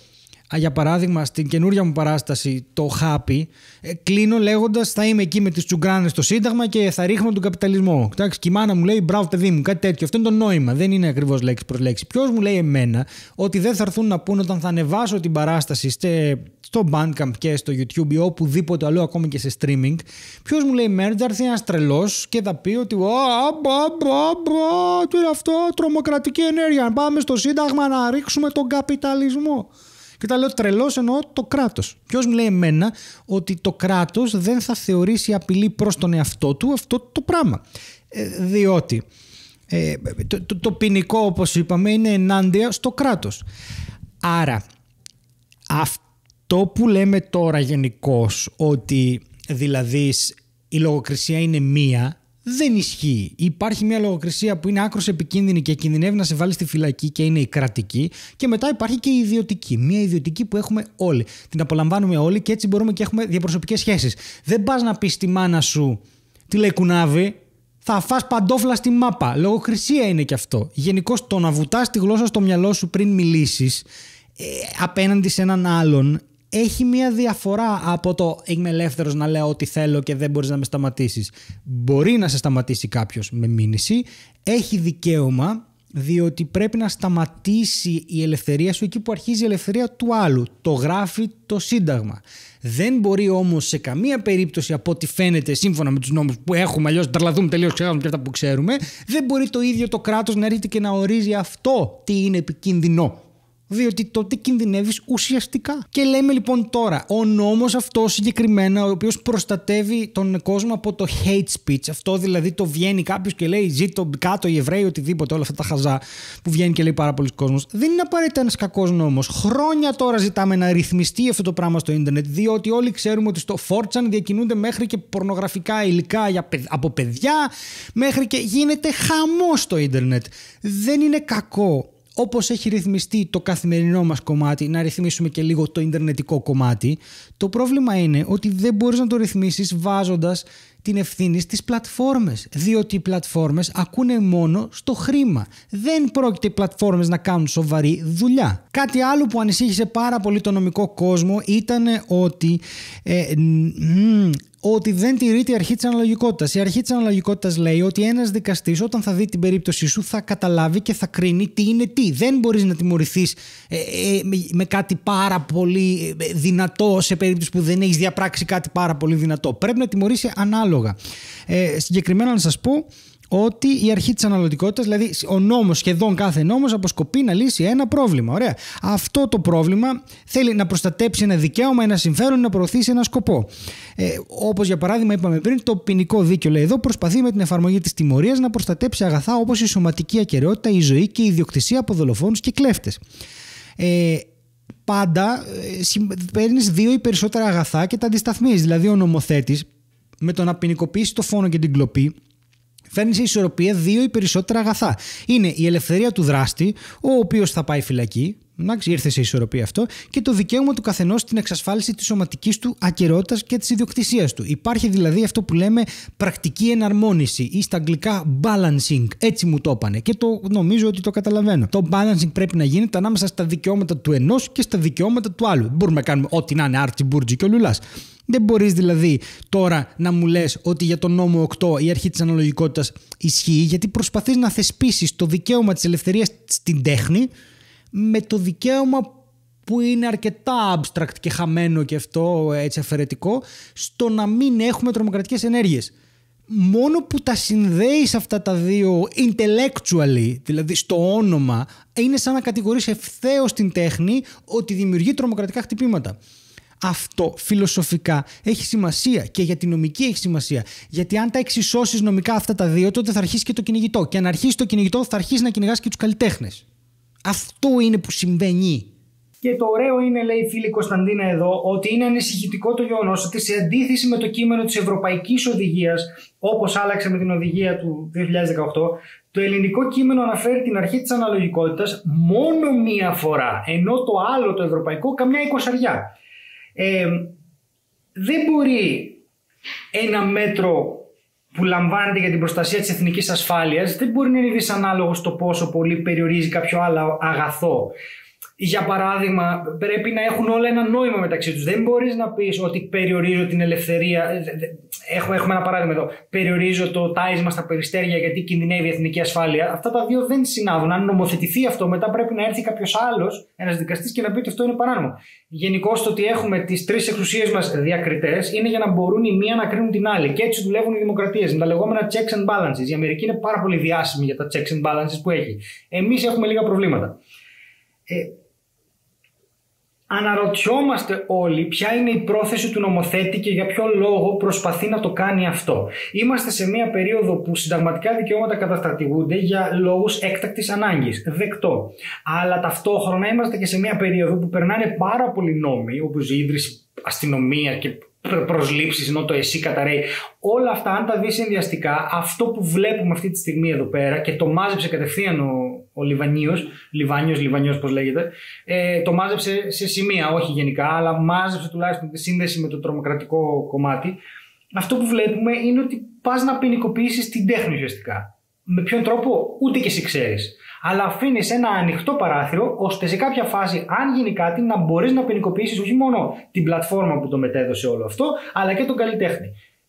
για παράδειγμα, στην καινούρια μου παράσταση, το χάπι, ε, κλείνω λέγοντας θα είμαι εκεί με τις τσουγκράνες στο Σύνταγμα και θα ρίχνω τον καπιταλισμό. Εντάξει, και η μάνα μου λέει μπράβο, παιδί μου, κάτι τέτοιο. Αυτό είναι το νόημα. Δεν είναι ακριβώς λέξη προς λέξη. Ποιος μου λέει εμένα ότι δεν θα έρθουν να πούν όταν θα ανεβάσω την παράσταση στο Bandcamp και στο YouTube ή οπουδήποτε αλλού, ακόμη και σε streaming. Ποιος μου λέει εμένα θα έρθει ένας τρελός και θα πει ότι τι είναι αυτό, τρομοκρατική ενέργεια. Πάμε στο Σύνταγμα να ρίξουμε τον καπιταλισμό. Και τα λέω τρελός, εννοώ το κράτος. Ποιο μου λέει εμένα ότι το κράτος δεν θα θεωρήσει απειλή προς τον εαυτό του αυτό το πράγμα. Ε, διότι ε, το, το, το ποινικό, όπως είπαμε, είναι ενάντια στο κράτος. Άρα, αυτό που λέμε τώρα γενικώς, ότι δηλαδή η λογοκρισία είναι μία δεν ισχύει. Υπάρχει μια λογοκρισία που είναι άκρος επικίνδυνη και κινδυνεύει να σε βάλει στη φυλακή και είναι η κρατική. Και μετά υπάρχει και η ιδιωτική. Μια ιδιωτική που έχουμε όλοι. Την απολαμβάνουμε όλοι και έτσι μπορούμε και έχουμε διαπροσωπικές σχέσεις. Δεν πας να πεις στη μάνα σου τη λέει κουνάβι, θα φά παντόφλα στη μάπα. Λογοκρισία είναι και αυτό. Γενικώς το να βουτάς τη γλώσσα στο μυαλό σου πριν μιλήσεις ε, απέναντι σε έναν άλλον έχει μια διαφορά από το είμαι ελεύθερος να λέω ό,τι θέλω και δεν μπορείς να με σταματήσεις. Μπορεί να σε σταματήσει κάποιος με μήνυση, έχει δικαίωμα διότι πρέπει να σταματήσει η ελευθερία σου εκεί που αρχίζει η ελευθερία του άλλου. Το γράφει το Σύνταγμα. Δεν μπορεί όμως σε καμία περίπτωση, από ό,τι φαίνεται σύμφωνα με τους νόμους που έχουμε, αλλιώς τρελαθούμε τελείως, ξέρουμε και αυτά που ξέρουμε, δεν μπορεί το ίδιο το κράτος να έρχεται και να ορίζει αυτό τι είναι επικίνδυνο διότι τότε κινδυνεύεις ουσιαστικά. Και λέμε λοιπόν τώρα, ο νόμος αυτός συγκεκριμένα, ο οποίος προστατεύει τον κόσμο από το hate speech, αυτό δηλαδή το βγαίνει κάποιος και λέει ζήτω κάτω οι Εβραίοι, οτιδήποτε, όλα αυτά τα χαζά που βγαίνει και λέει πάρα πολλοί κόσμος, δεν είναι απαραίτητα ένας κακός νόμος. Χρόνια τώρα ζητάμε να ρυθμιστεί αυτό το πράγμα στο ίντερνετ, διότι όλοι ξέρουμε ότι στο Φόρτσαν διακινούνται μέχρι και πορνογραφικά υλικά από παιδιά, μέχρι και γίνεται χαμό στο ίντερνετ. Δεν είναι κακό όπως έχει ρυθμιστεί το καθημερινό μας κομμάτι, να ρυθμίσουμε και λίγο το ιντερνετικό κομμάτι, το πρόβλημα είναι ότι δεν μπορείς να το ρυθμίσεις βάζοντας την ευθύνη στις πλατφόρμες, διότι οι πλατφόρμες ακούνε μόνο στο χρήμα. Δεν πρόκειται οι πλατφόρμες να κάνουν σοβαρή δουλειά. Κάτι άλλο που ανησύχησε πάρα πολύ τον νομικό κόσμο ήταν ότι ε, ότι δεν τηρείται η αρχή της αναλογικότητας. Η αρχή της αναλογικότητας λέει ότι ένας δικαστής, όταν θα δει την περίπτωσή σου, θα καταλάβει και θα κρίνει τι είναι τι. Δεν μπορείς να τιμωρηθείς ε, ε με κάτι πάρα πολύ ε, δυνατό σε περίπτωση που δεν έχεις διαπράξει κάτι πάρα πολύ δυνατό. Πρέπει να τιμωρήσει ανάλογα. Ε, συγκεκριμένα να σας πω ότι η αρχή της αναλογικότητας, δηλαδή ο νόμος, σχεδόν κάθε νόμος, αποσκοπεί να λύσει ένα πρόβλημα. Ωραία. Αυτό το πρόβλημα θέλει να προστατέψει ένα δικαίωμα, ένα συμφέρον, να προωθήσει ένα σκοπό. Ε, Όπως για παράδειγμα, είπαμε πριν, το ποινικό δίκαιο, λέει εδώ, προσπαθεί με την εφαρμογή της τιμωρίας να προστατέψει αγαθά όπως η σωματική ακαιρεότητα, η ζωή και η ιδιοκτησία από δολοφόνους και κλέφτες. Ε, πάντα ε, παίρνεις δύο ή περισσότερα αγαθά και τα αντισταθμίζεις. Δηλαδή, ο νομοθέτης με το να ποινικοποιήσει το φόνο και την κλοπή, φέρνει σε ισορροπία δύο ή περισσότερα αγαθά. Είναι η ελευθερία του δράστη, ο οποίος θα πάει φυλακή, Εντάξει, ήρθε σε ισορροπία αυτό και το δικαίωμα του καθενός στην εξασφάλιση της σωματικής του ακαιρεότητας και της ιδιοκτησίας του. Υπάρχει δηλαδή αυτό που λέμε πρακτική εναρμόνιση ή στα αγγλικά balancing. Έτσι μου το έπανε και το νομίζω ότι το καταλαβαίνω. Το balancing πρέπει να γίνεται ανάμεσα στα δικαιώματα του ενός και στα δικαιώματα του άλλου. Μπορούμε να κάνουμε ό,τι να είναι άρτσι, μπούρτζι και ο Δεν μπορείς δηλαδή τώρα να μου λες ότι για τον νόμο 8 η αρχή της αναλογικότητας ισχύει, γιατί προσπαθείς να θεσπίσεις το δικαίωμα της ελευθερίας στην τέχνη με το δικαίωμα που είναι αρκετά abstract και χαμένο και αυτό έτσι αφαιρετικό στο να μην έχουμε τρομοκρατικές ενέργειες. Μόνο που τα συνδέεις αυτά τα δύο intellectually, δηλαδή στο όνομα, είναι σαν να κατηγορείς ευθέως την τέχνη ότι δημιουργεί τρομοκρατικά χτυπήματα. Αυτό φιλοσοφικά έχει σημασία και για τη νομική έχει σημασία. Γιατί αν τα εξισώσεις νομικά αυτά τα δύο, τότε θα αρχίσει και το κυνηγητό. Και αν αρχίσει το κυνηγητό, θα αρχίσει να κυνηγάς και τους καλλιτέχνες. Αυτό είναι που συμβαίνει. Και το ωραίο είναι, λέει η φίλη Κωνσταντίνα εδώ, ότι είναι ανησυχητικό το γεγονός ότι σε αντίθεση με το κείμενο της Ευρωπαϊκής Οδηγίας, όπως άλλαξε με την οδηγία του 2018, το ελληνικό κείμενο αναφέρει την αρχή της αναλογικότητας μόνο μία φορά, ενώ το άλλο, το ευρωπαϊκό, καμιά εικοσαριά. Ε, δεν μπορεί ένα μέτρο που λαμβάνεται για την προστασία της εθνικής ασφάλειας δεν μπορεί να είναι δυσανάλογο στο πόσο πολύ περιορίζει κάποιο άλλο αγαθό για παράδειγμα, πρέπει να έχουν όλα ένα νόημα μεταξύ τους. Δεν μπορείς να πεις ότι περιορίζω την ελευθερία. Ε, έχω, έχουμε ένα παράδειγμα εδώ. Περιορίζω το τάισμα στα περιστέρια γιατί κινδυνεύει η εθνική ασφάλεια. Αυτά τα δύο δεν συνάδουν. Αν νομοθετηθεί αυτό, μετά πρέπει να έρθει κάποιος άλλος, ένας δικαστής, και να πει ότι αυτό είναι παράνομο. Γενικώς το ότι έχουμε τις τρεις εξουσίες μας διακριτές είναι για να μπορούν η μία να κρίνουν την άλλη. Και έτσι δουλεύουν οι δημοκρατίες με τα λεγόμενα checks and balances. Η Αμερική είναι πάρα πολύ διάσημη για τα checks and balances που έχει. Εμείς έχουμε λίγα προβλήματα. Ε, Αναρωτιόμαστε όλοι ποια είναι η πρόθεση του νομοθέτη και για ποιο λόγο προσπαθεί να το κάνει αυτό. Είμαστε σε μια περίοδο που συνταγματικά δικαιώματα καταστρατηγούνται για λόγους έκτακτης ανάγκης. Δεκτό. Αλλά ταυτόχρονα είμαστε και σε μια περίοδο που περνάνε πάρα πολλοί νόμοι, όπως η ίδρυση αστυνομία και προσλήψεις ενώ το εσύ καταραίει. Όλα αυτά, αν τα δεις συνδυαστικά, αυτό που βλέπουμε αυτή τη στιγμή εδώ πέρα και το μάζεψε κατευθείαν ο ο Λιβανίος, Λιβάνιος, Λιβανιός όπω λέγεται, ε, το μάζεψε σε σημεία, όχι γενικά, αλλά μάζεψε τουλάχιστον τη σύνδεση με το τρομοκρατικό κομμάτι. Αυτό που βλέπουμε είναι ότι πας να ποινικοποιήσεις την τέχνη ουσιαστικά. Με ποιον τρόπο, ούτε και εσύ ξέρεις. Αλλά αφήνεις ένα ανοιχτό παράθυρο ώστε σε κάποια φάση, αν γίνει κάτι, να μπορείς να ποινικοποιήσεις όχι μόνο την πλατφόρμα που το μετέδωσε όλο αυτό, αλλά και τον καλλιτέχνη.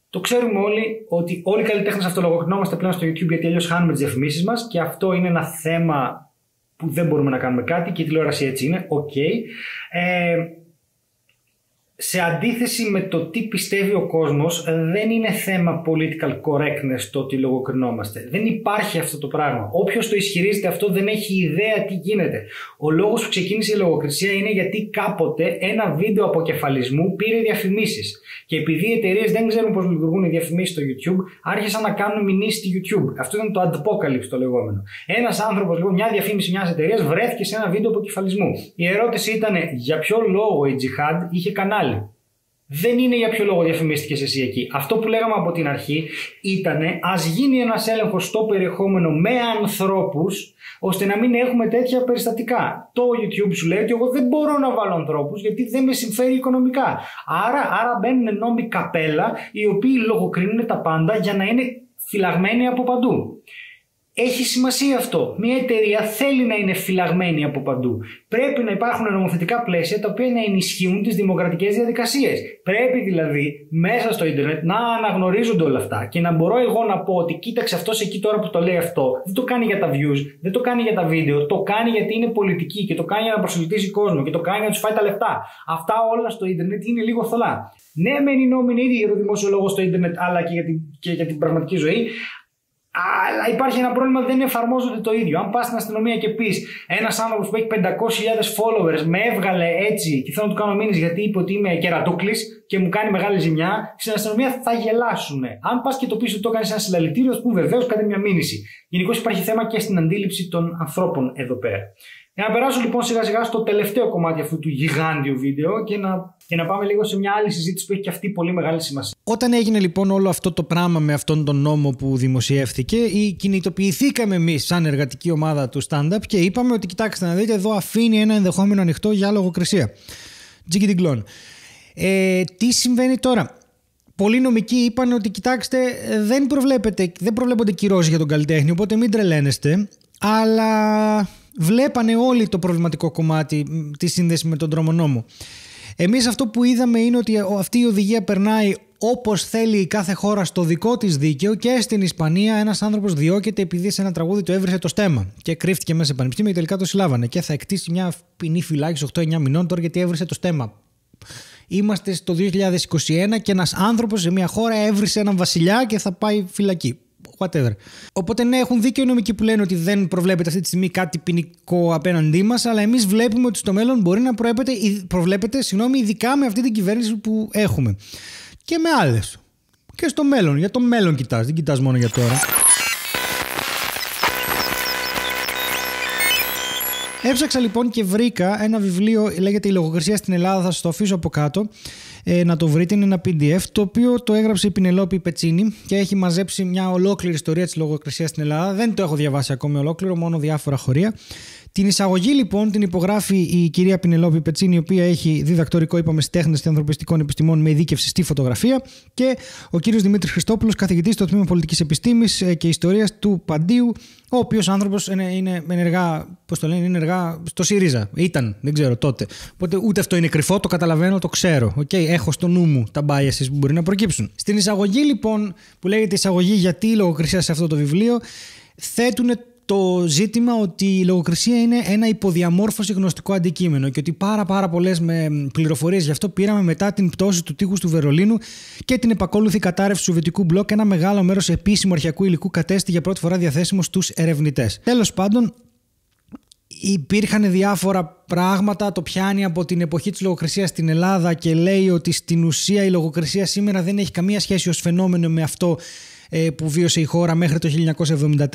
Το ξέρουμε όλοι ότι όλοι οι καλλιτέχνες αυτολογοκρινόμαστε πλέον στο YouTube γιατί αλλιώς χάνουμε τις διαφημίσεις μας και αυτό είναι ένα θέμα που δεν μπορούμε να κάνουμε κάτι και η τηλεόραση έτσι είναι. Οκ. Okay. Ε, σε αντίθεση με το τι πιστεύει ο κόσμος, δεν είναι θέμα political correctness το ότι λογοκρινόμαστε. Δεν υπάρχει αυτό το πράγμα. Όποιος το ισχυρίζεται αυτό δεν έχει ιδέα τι γίνεται. Ο λόγος που ξεκίνησε η λογοκρισία είναι γιατί κάποτε ένα βίντεο αποκεφαλισμού πήρε διαφημίσεις. Και επειδή οι εταιρείες δεν ξέρουν πώς λειτουργούν οι διαφημίσεις στο YouTube, άρχισαν να κάνουν μηνύσεις στη YouTube. Αυτό ήταν το adpocalypse το λεγόμενο. Ένας άνθρωπος λοιπόν, μια διαφήμιση μιας εταιρείας βρέθηκε σε ένα βίντεο αποκεφαλισμού. Η ερώτηση ήταν για ποιο λόγο η Jihad είχε κανάλι. Δεν είναι για ποιο λόγο διαφημίστηκες εσύ εκεί. Αυτό που λέγαμε από την αρχή ήταν ας γίνει ένας έλεγχος στο περιεχόμενο με ανθρώπους, ώστε να μην έχουμε τέτοια περιστατικά. Το YouTube σου λέει ότι εγώ δεν μπορώ να βάλω ανθρώπους γιατί δεν με συμφέρει οικονομικά. Άρα, άρα μπαίνουν νόμοι καπέλα οι οποίοι λογοκρίνουν τα πάντα για να είναι φυλαγμένοι από παντού. Έχει σημασία αυτό. Μια εταιρεία θέλει να είναι φυλαγμένη από παντού. Πρέπει να υπάρχουν νομοθετικά πλαίσια τα οποία να ενισχύουν τις δημοκρατικές διαδικασίες. Πρέπει δηλαδή μέσα στο Ιντερνετ να αναγνωρίζονται όλα αυτά και να μπορώ εγώ να πω ότι κοίταξε αυτός εκεί τώρα που το λέει αυτό. Δεν το κάνει για τα views, δεν το κάνει για τα βίντεο, το κάνει γιατί είναι πολιτική και το κάνει για να προσελκύσει κόσμο και το κάνει για να τους φάει τα λεφτά. Αυτά όλα στο Ιντερνετ είναι λίγο θολά. Ναι, μεν είναι ήδη δημοσιολόγο στο Ιντερνετ αλλά και για την, και για την πραγματική ζωή, αλλά υπάρχει ένα πρόβλημα, δεν εφαρμόζονται το ίδιο. Αν πας στην αστυνομία και πεις ένας άνθρωπος που έχει 500.000 followers με έβγαλε έτσι και θέλω να του κάνω μήνυση γιατί είπε ότι είμαι κερατόκλη και μου κάνει μεγάλη ζημιά, στην αστυνομία θα γελάσουν. Αν πας και το πεις ότι το κάνει ένας συλλαλητήριος, που βεβαίως κάνει μια μήνυση. Γενικώς υπάρχει θέμα και στην αντίληψη των ανθρώπων εδώ πέρα. Για να περάσω λοιπόν σιγά σιγά στο τελευταίο κομμάτι αυτού του γιγάντιου βίντεο και να, και να πάμε λίγο σε μια άλλη συζήτηση που έχει και αυτή πολύ μεγάλη σημασία. Όταν έγινε λοιπόν όλο αυτό το πράγμα με αυτόν τον νόμο που δημοσιεύθηκε, ή κινητοποιηθήκαμε εμείς σαν εργατική ομάδα του stand-up και είπαμε ότι κοιτάξτε να δείτε, εδώ αφήνει ένα ενδεχόμενο ανοιχτό για λογοκρισία. Τζίκι την Ε, τι συμβαίνει τώρα. Πολλοί νομικοί είπαν ότι κοιτάξτε δεν, προβλέπετε, δεν προβλέπονται κυρώσεις για τον καλλιτέχνη οπότε μην τρελαίνεστε αλλά βλέπανε όλοι το προβληματικό κομμάτι τη σύνδεση με τον τρομονόμο. Εμείς αυτό που είδαμε είναι ότι ε, αυτή η οδηγία περνάει όπως θέλει η κάθε χώρα στο δικό της δίκαιο και στην Ισπανία ένας άνθρωπος διώκεται επειδή σε ένα τραγούδι του έβρισε το στέμα και κρύφτηκε μέσα σε πανεπιστήμιο και τελικά το συλλάβανε και θα εκτίσει μια ποινή φυλάκιση 8-9 μηνών τώρα γιατί έβρισε το στέμα. Είμαστε στο 2021 και ένας άνθρωπος σε μια χώρα έβρισε έναν βασιλιά και θα πάει φυλακή whatever. Οπότε ναι, έχουν δίκιο οι νομικοί που λένε ότι δεν προβλέπεται αυτή τη στιγμή κάτι ποινικό απέναντί μας, αλλά εμείς βλέπουμε ότι στο μέλλον μπορεί να προέπεται, προβλέπεται, συγγνώμη, ειδικά με αυτή την κυβέρνηση που έχουμε. Και με άλλες. Και στο μέλλον. Για το μέλλον κοιτάς, δεν κοιτάς μόνο για τώρα. Έψαξα λοιπόν και βρήκα ένα βιβλίο, λέγεται Η λογοκρισία στην Ελλάδα, θα σας το αφήσω από κάτω. Ε, να το βρείτε. Είναι ένα PDF το οποίο το έγραψε η Πινελόπη Πετσίνη και έχει μαζέψει μια ολόκληρη ιστορία της λογοκρισίας στην Ελλάδα. Δεν το έχω διαβάσει ακόμη ολόκληρο, μόνο διάφορα χωρία. Την εισαγωγή λοιπόν την υπογράφει η κυρία Πινελόπη Πετσίνη, η οποία έχει διδακτορικό, είπαμε, στις τέχνες και ανθρωπιστικών επιστημών με ειδίκευση στη φωτογραφία. Και ο κύριος Δημήτρης Χριστόπουλος, καθηγητής στο τμήμα πολιτικής επιστήμης ε, και ιστορίας του Παντίου, ο οποίος άνθρωπος είναι, ενεργά, ενεργά στο ΣΥΡΙΖΑ. Ήταν, δεν ξέρω τότε. Οπότε ούτε αυτό είναι κρυφό, το καταλαβαίνω, το ξέρω. Okay, έχω στο νου μου τα biases που μπορεί να προκύψουν. Στην εισαγωγή λοιπόν, που λέγεται εισαγωγή γιατί λογοκρισία σε αυτό το βιβλίο, θέτουν το ζήτημα ότι η λογοκρισία είναι ένα υποδιαμόρφωση γνωστικό αντικείμενο και ότι πάρα, πάρα πολλές πληροφορίες γι' αυτό πήραμε μετά την πτώση του τείχους του Βερολίνου και την επακόλουθη κατάρρευση του Σοβιετικού μπλοκ. Ένα μεγάλο μέρος επίσημου αρχιακού υλικού κατέστη για πρώτη φορά διαθέσιμο στους ερευνητές. Τέλος πάντων, υπήρχαν διάφορα πράγματα, το πιάνει από την εποχή της λογοκρισίας στην Ελλάδα και λέει ότι στην ουσία η λογοκρισία σήμερα δεν έχει καμία σχέση ως φαινόμενο με αυτό ε, που βίωσε η χώρα μέχρι το 1974.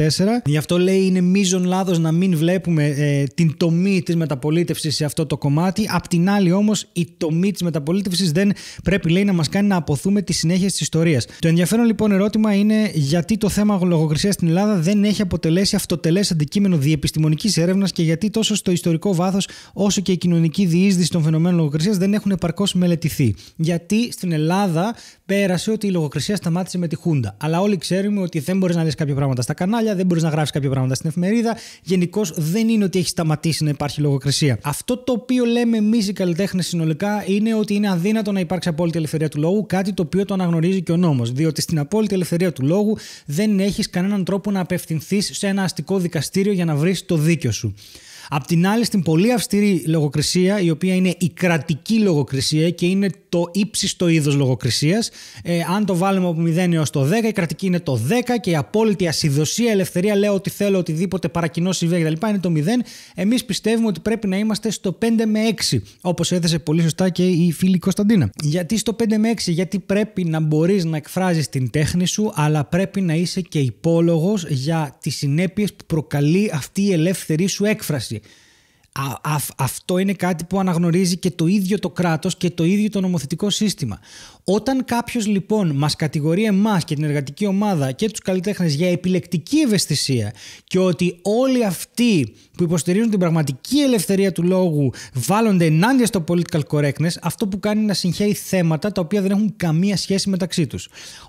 Γι' αυτό λέει είναι μείζον λάθος να μην βλέπουμε ε, την τομή της μεταπολίτευσης σε αυτό το κομμάτι. Απ' την άλλη, όμως, η τομή της μεταπολίτευσης δεν πρέπει, λέει, να μας κάνει να αποθούμε τη συνέχεια της ιστορίας. Το ενδιαφέρον λοιπόν ερώτημα είναι γιατί το θέμα λογοκρισίας στην Ελλάδα δεν έχει αποτελέσει αυτοτελές αντικείμενο διεπιστημονικής έρευνας και γιατί τόσο στο ιστορικό βάθος όσο και η κοινωνική διείσδυση των φαινομένων λογοκρισίας δεν έχουν επαρκώς μελετηθεί. Γιατί στην Ελλάδα πέρασε ότι η λογοκρισία σταμάτησε με τη Χούντα. Αλλά όλοι ξέρουμε ότι δεν μπορείς να λες κάποια πράγματα στα κανάλια, δεν μπορείς να γράψει κάποια πράγματα στην εφημερίδα. Γενικώς δεν είναι ότι έχει σταματήσει να υπάρχει λογοκρισία. Αυτό το οποίο λέμε εμείς οι καλλιτέχνες συνολικά είναι ότι είναι αδύνατο να υπάρξει απόλυτη ελευθερία του λόγου, κάτι το οποίο το αναγνωρίζει και ο νόμος. Διότι στην απόλυτη ελευθερία του λόγου δεν έχεις κανέναν τρόπο να απευθυνθείς σε ένα αστικό δικαστήριο για να βρεις το δίκιο σου. Απ' την άλλη, στην πολύ αυστηρή λογοκρισία, η οποία είναι η κρατική λογοκρισία και είναι το ύψιστο είδος λογοκρισίας. Ε, αν το βάλουμε από 0 έως το 10, η κρατική είναι το 10 και η απόλυτη ασυδοσία, ελευθερία, λέω ότι θέλω, οτιδήποτε παρακοινώ, συμβαίνει κτλ. είναι το 0. Εμείς πιστεύουμε ότι πρέπει να είμαστε στο 5 με 6, όπως έθεσε πολύ σωστά και η φίλη Κωνσταντίνα. Γιατί στο 5 με 6, γιατί πρέπει να μπορείς να εκφράζεις την τέχνη σου, αλλά πρέπει να είσαι και υπόλογος για τις συνέπειες που προκαλεί αυτή η ελεύθερη σου έκφραση. Α, αυτό είναι κάτι που αναγνωρίζει και το ίδιο το κράτος και το ίδιο το νομοθετικό σύστημα. Όταν κάποιος λοιπόν μας κατηγορεί εμάς και την εργατική ομάδα και τους καλλιτέχνες για επιλεκτική ευαισθησία και ότι όλοι αυτοί που υποστηρίζουν την πραγματική ελευθερία του λόγου βάλλονται ενάντια στο political correctness, αυτό που κάνει είναι να συγχαίει θέματα τα οποία δεν έχουν καμία σχέση μεταξύ τους.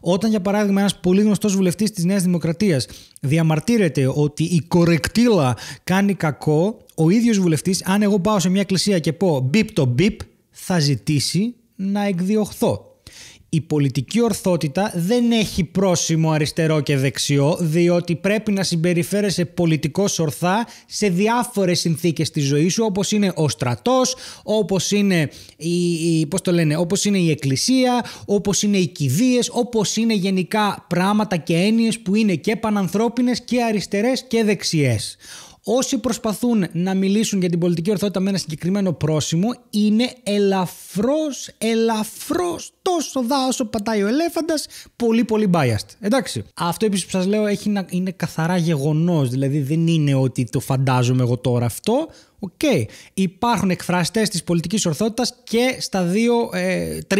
Όταν, για παράδειγμα, ένας πολύ γνωστός βουλευτής της Νέας Δημοκρατίας διαμαρτύρεται ότι η κορεκτήλα κάνει κακό, ο ίδιος βουλευτής, αν εγώ πάω σε μια εκκλησία και πω μπίπ το μπίπ, θα ζητήσει να εκδιωχθώ. Η πολιτική ορθότητα δεν έχει πρόσημο αριστερό και δεξιό, διότι πρέπει να συμπεριφέρεσαι πολιτικό ορθά σε διάφορες συνθήκες της ζωής σου, όπως είναι ο στρατός, όπως είναι η, όπως είναι η εκκλησία, όπως είναι οι κηδείες, όπως είναι γενικά πράγματα και έννοιες που είναι και πανανθρώπινες και αριστερές και δεξιές. Όσοι προσπαθούν να μιλήσουν για την πολιτική ορθότητα με ένα συγκεκριμένο πρόσημο είναι ελαφρώς, ελαφρώς στο δάσο πατάει ο ελέφαντας, πολύ πολύ biased. Εντάξει. Αυτό επίσης που σας λέω έχει να, είναι καθαρά γεγονός. Δηλαδή δεν είναι ότι το φαντάζομαι εγώ τώρα αυτό. Οκ. Okay. Υπάρχουν εκφραστές της πολιτικής ορθότητας και στα 2, 3, 4, 8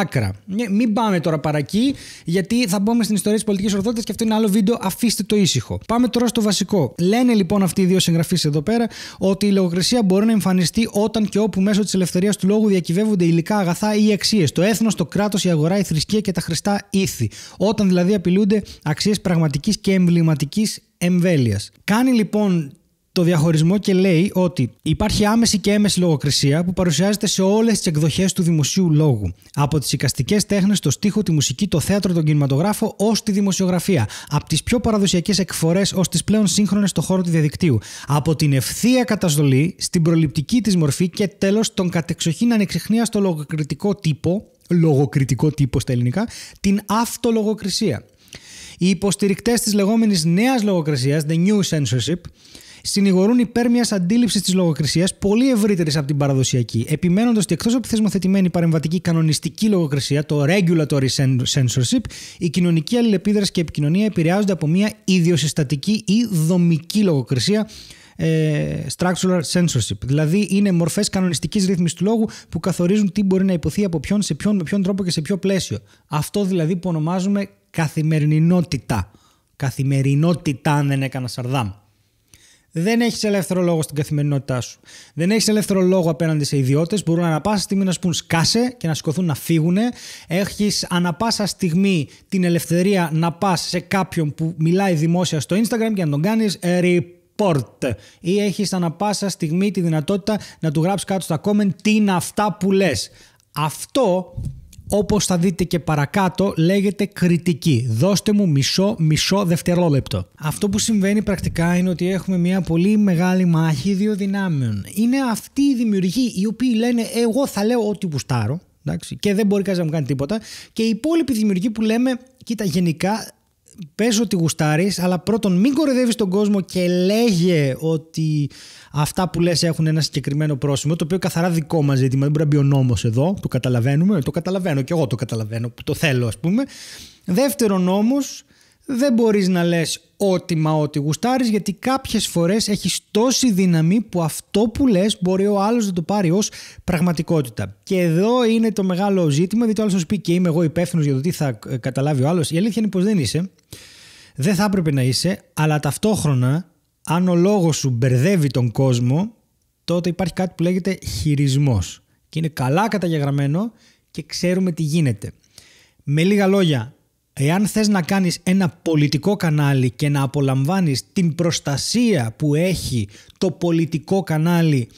άκρα. Ναι, μην πάμε τώρα παρακεί, γιατί θα μπούμε στην ιστορία της πολιτικής ορθότητας και αυτό είναι άλλο βίντεο. Αφήστε το ήσυχο. Πάμε τώρα στο βασικό. Λένε λοιπόν αυτοί οι δύο συγγραφείς εδώ πέρα ότι η λογοκρισία μπορεί να εμφανιστεί όταν και όπου μέσω της ελευθερίας του λόγου διακυβεύονται υλικά αγαθά ή εξ αξίες. Το έθνος, το κράτος, η αγορά, η θρησκεία και τα χρηστά ήθη. Όταν δηλαδή απειλούνται αξίες πραγματικής και εμβληματικής εμβέλειας. Κάνει λοιπόν το διαχωρισμό και λέει ότι υπάρχει άμεση και έμεση λογοκρισία που παρουσιάζεται σε όλες τις εκδοχές του δημοσίου λόγου. Από τις οικαστικές τέχνες, το στίχο, τη μουσική, το θέατρο, τον κινηματογράφο ως τη δημοσιογραφία. Από τις πιο παραδοσιακές εκφορές ως τις πλέον σύγχρονες στον χώρο του διαδικτύου. Από την ευθεία καταστολή στην προληπτική της μορφή και τέλος τον κατεξοχήν ανεξιχνία στο λογοκριτικό τύπο, λογοκριτικό τύπο στα ελληνικά, την αυτολογοκρισία. Οι υποστηρικτές της λεγόμενης νέας λογοκρισίας, the new censorship, συνηγορούν υπέρ μιας αντίληψης της λογοκρισίας πολύ ευρύτερης από την παραδοσιακή, επιμένοντας ότι εκτός από τη θεσμοθετημένη παρεμβατική κανονιστική λογοκρισία, το regulatory censorship, η κοινωνική αλληλεπίδραση και επικοινωνία επηρεάζονται από μια ιδιοσυστατική ή δομική λογοκρισία, ε, structural censorship. Δηλαδή, είναι μορφές κανονιστικής ρύθμισης του λόγου που καθορίζουν τι μπορεί να υποθεί από ποιον, σε ποιον, με ποιον τρόπο και σε ποιο πλαίσιο. Αυτό δηλαδή που ονομάζουμε καθημερινότητα. Καθημερινότητα, αν δεν έκανα σαρδάμ. Δεν έχεις ελεύθερο λόγο στην καθημερινότητά σου. Δεν έχεις ελεύθερο λόγο απέναντι σε ιδιώτες. Μπορούν ανα πάσα στιγμή να σου πούν σκάσε και να σηκωθούν να φύγουν. Έχεις ανα πάσα στιγμή την ελευθερία να πας σε κάποιον που μιλάει δημόσια στο Instagram και να τον κάνεις report. Ή έχεις ανα πάσα στιγμή τη δυνατότητα να του γράψεις κάτω στα comment τι είναι αυτά που λες. Αυτό όπως θα δείτε και παρακάτω λέγεται κριτική. Δώστε μου μισό μισό δευτερόλεπτο. Αυτό που συμβαίνει πρακτικά είναι ότι έχουμε μια πολύ μεγάλη μάχη δύο δυνάμεων. Είναι αυτοί οι δημιουργοί οι οποίοι λένε εγώ θα λέω ό,τι εντάξει, και δεν μπορεί κανένα να μου κάνει τίποτα. Και οι υπόλοιποι δημιουργοί που λέμε, κοίτα, γενικά πε ότι γουστάρεις, αλλά πρώτον μην κοροϊδεύεις τον κόσμο και λέγε ότι αυτά που λες έχουν ένα συγκεκριμένο πρόσημο, το οποίο καθαρά δικό μας ζήτημα, δεν μπορεί να μπει ο νόμος εδώ, το καταλαβαίνουμε, το καταλαβαίνω και εγώ το καταλαβαίνω, που το θέλω ας πούμε. Δεύτερον όμως, δεν μπορείς να λες ό,τι μα ό,τι γουστάρεις γιατί κάποιες φορές έχεις τόση δύναμη που αυτό που λες μπορεί ο άλλος να το πάρει ως πραγματικότητα. Και εδώ είναι το μεγάλο ζήτημα διότι ο άλλος σου πει και είμαι εγώ υπεύθυνος για το τι θα ε, καταλάβει ο άλλος. Η αλήθεια είναι πως δεν είσαι. Δεν θα έπρεπε να είσαι, αλλά ταυτόχρονα αν ο λόγος σου μπερδεύει τον κόσμο τότε υπάρχει κάτι που λέγεται χειρισμός και είναι καλά καταγεγραμμένο και ξέρουμε τι γίνεται. Με λίγα λόγια, Εάν θες να κάνεις ένα πολιτικό κανάλι και να απολαμβάνεις την προστασία που έχει το πολιτικό κανάλι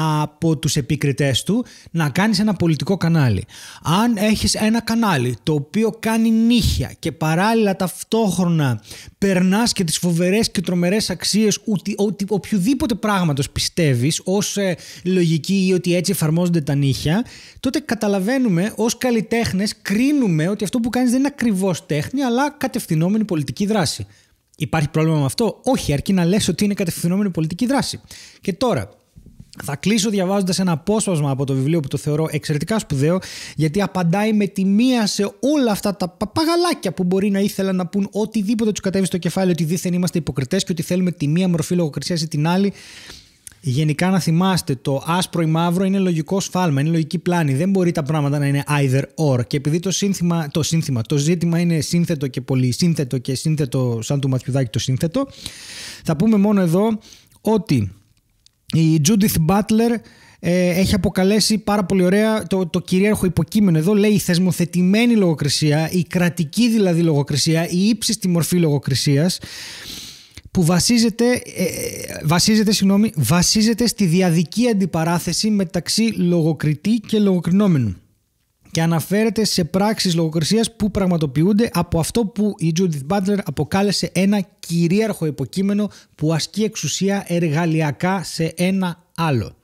από τους επικριτές του να κάνεις ένα πολιτικό κανάλι. Αν έχεις ένα κανάλι το οποίο κάνει νύχια και παράλληλα ταυτόχρονα περνάς και τις φοβερές και τρομερές αξίες οτι, οποιοδήποτε πράγματος πιστεύεις ως ε, λογική ή ότι έτσι εφαρμόζονται τα νύχια, τότε καταλαβαίνουμε ως καλλιτέχνες κρίνουμε ότι αυτό που κάνεις δεν είναι ακριβώς τέχνη αλλά κατευθυνόμενη πολιτική δράση. Υπάρχει πρόβλημα με αυτό. Όχι, αρκεί να λες ότι είναι κατευθυνόμενη πολιτική δράση. Και τώρα, θα κλείσω διαβάζοντας ένα απόσπασμα από το βιβλίο που το θεωρώ εξαιρετικά σπουδαίο, γιατί απαντάει με τη μία σε όλα αυτά τα παπαγαλάκια που μπορεί να ήθελαν να πούν οτιδήποτε τους κατέβει στο κεφάλι, ότι δίθεν είμαστε υποκριτές και ότι θέλουμε τη μία μορφή λογοκρισίας ή την άλλη. Γενικά να θυμάστε, το άσπρο ή μαύρο είναι λογικό σφάλμα, είναι λογική πλάνη. Δεν μπορεί τα πράγματα να είναι either or. Και επειδή το σύνθημα, το, σύνθημα, το ζήτημα είναι σύνθετο και πολύ σύνθετο και σύνθετο σαν του Μαθιουδάκη το σύνθετο, θα πούμε μόνο εδώ ότι η Judith Butler ε, έχει αποκαλέσει πάρα πολύ ωραία το, το κυρίαρχο υποκείμενο εδώ λέει η θεσμοθετημένη λογοκρισία η κρατική δηλαδή λογοκρισία η ύψιστη μορφή λογοκρισίας που βασίζεται, ε, βασίζεται, βασίζεται στη διαδική αντιπαράθεση μεταξύ λογοκριτή και λογοκρινόμενου και αναφέρεται σε πράξεις λογοκρισίας που πραγματοποιούνται από αυτό που η Judith Butler αποκάλεσε ένα κυρίαρχο υποκείμενο που ασκεί εξουσία εργαλειακά σε ένα άλλο.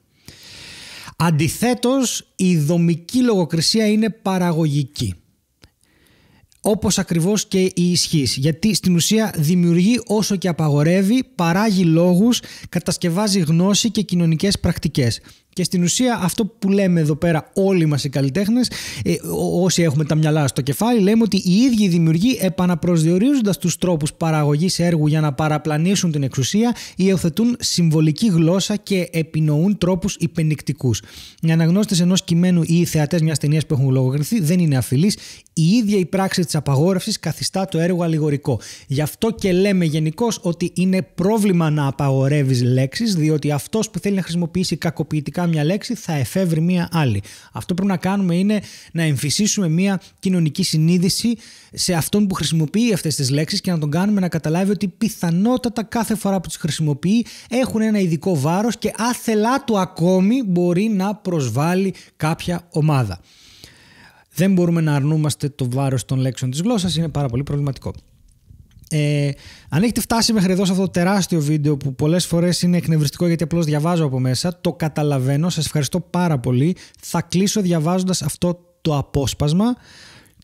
Αντιθέτως, η δομική λογοκρισία είναι παραγωγική. Όπως ακριβώς και η ισχύς, γιατί στην ουσία δημιουργεί όσο και απαγορεύει, παράγει λόγους, κατασκευάζει γνώση και κοινωνικές πρακτικές. Και στην ουσία αυτό που λέμε εδώ πέρα όλοι μας οι καλλιτέχνες, ε, όσοι έχουμε τα μυαλά στο κεφάλι, λέμε ότι οι ίδιοι δημιουργοί επαναπροσδιορίζοντας τους τρόπους παραγωγής έργου για να παραπλανήσουν την εξουσία, υιοθετούν συμβολική γλώσσα και επινοούν τρόπους υπενικτικούς. Οι αναγνώστες ενός κειμένου ή οι θεατές μιας ταινίας που έχουν λογοκριθεί δεν είναι αφιλείς. Η ίδια η πράξη της απαγόρευσης καθιστά το έργο αλληγορικό. Γι' αυτό και λέμε γενικώς ότι είναι πρόβλημα να απαγορεύεις λέξεις, διότι αυτός που εχουν λογογραφηθει δεν ειναι αφιλεις η ιδια η πραξη της απαγορευσης καθιστα το εργο αλληγορικο γι αυτο και λεμε γενικω οτι ειναι προβλημα να χρησιμοποιήσει κακοποιητικά μια λέξη θα εφεύρει μία άλλη. Αυτό που πρέπει να κάνουμε είναι να εμφυσίσουμε μία κοινωνική συνείδηση σε αυτόν που χρησιμοποιεί αυτές τις λέξεις και να τον κάνουμε να καταλάβει ότι πιθανότατα κάθε φορά που τις χρησιμοποιεί έχουν ένα ειδικό βάρος και άθελά του ακόμη μπορεί να προσβάλλει κάποια ομάδα. Δεν μπορούμε να αρνούμαστε το βάρος των λέξεων της γλώσσας, είναι πάρα πολύ προβληματικό. Ε, αν έχετε φτάσει μέχρι εδώ σε αυτό το τεράστιο βίντεο που πολλές φορές είναι εκνευριστικό γιατί απλώς διαβάζω από μέσα, το καταλαβαίνω. Σας ευχαριστώ πάρα πολύ. Θα κλείσω διαβάζοντας αυτό το απόσπασμα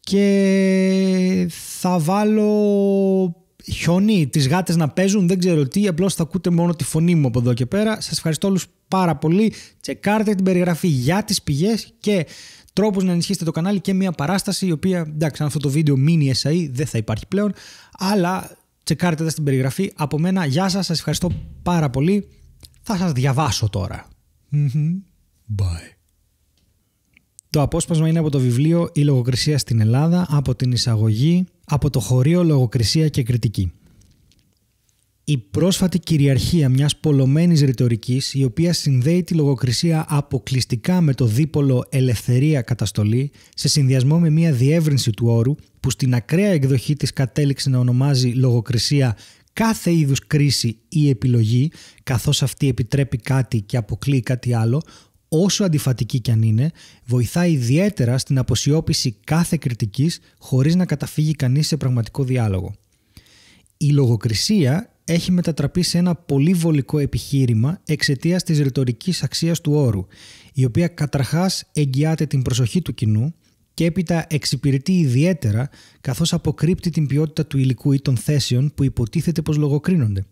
και θα βάλω χιόνι, τις γάτες να παίζουν, δεν ξέρω τι, απλώς θα ακούτε μόνο τη φωνή μου από εδώ και πέρα. Σας ευχαριστώ όλους πάρα πολύ. Τσεκάρτε την περιγραφή για τις πηγές και τρόπους να ενισχύσετε το κανάλι και μια παράσταση η οποία, εντάξει, αν αυτό το βίντεο μείνει SAE, δεν θα υπάρχει πλέον, αλλά τσεκάρετε τα στην περιγραφή. Από μένα, γεια σας, σας ευχαριστώ πάρα πολύ. Θα σας διαβάσω Bye. Το απόσπασμα είναι από το βιβλίο «Η λογοκρισία στην Ελλάδα» από την εισαγωγή από το χωρίο «Λογοκρισία και κριτική» η πρόσφατη κυριαρχία μιας πολλωμένης ρητορικής, η οποία συνδέει τη λογοκρισία αποκλειστικά με το δίπολο ελευθερία καταστολή σε συνδυασμό με μια διεύρυνση του όρου που στην ακραία εκδοχή της κατέληξε να ονομάζει λογοκρισία κάθε είδους κρίση ή επιλογή καθώς αυτή επιτρέπει κάτι και αποκλείει κάτι άλλο όσο αντιφατική κι αν είναι, βοηθάει ιδιαίτερα στην αποσιώπηση κάθε κριτικής χωρίς να καταφύγει κανείς σε πραγματικό διάλογο. Η λογοκρισία έχει μετατραπεί σε ένα πολύ βολικό επιχείρημα εξαιτίας της ρητορικής αξίας του όρου, η οποία καταρχάς εγγυάται την προσοχή του κοινού και έπειτα εξυπηρετεί ιδιαίτερα καθώς αποκρύπτει την ποιότητα του υλικού ή των θέσεων που υποτίθεται πως λογοκρίνονται.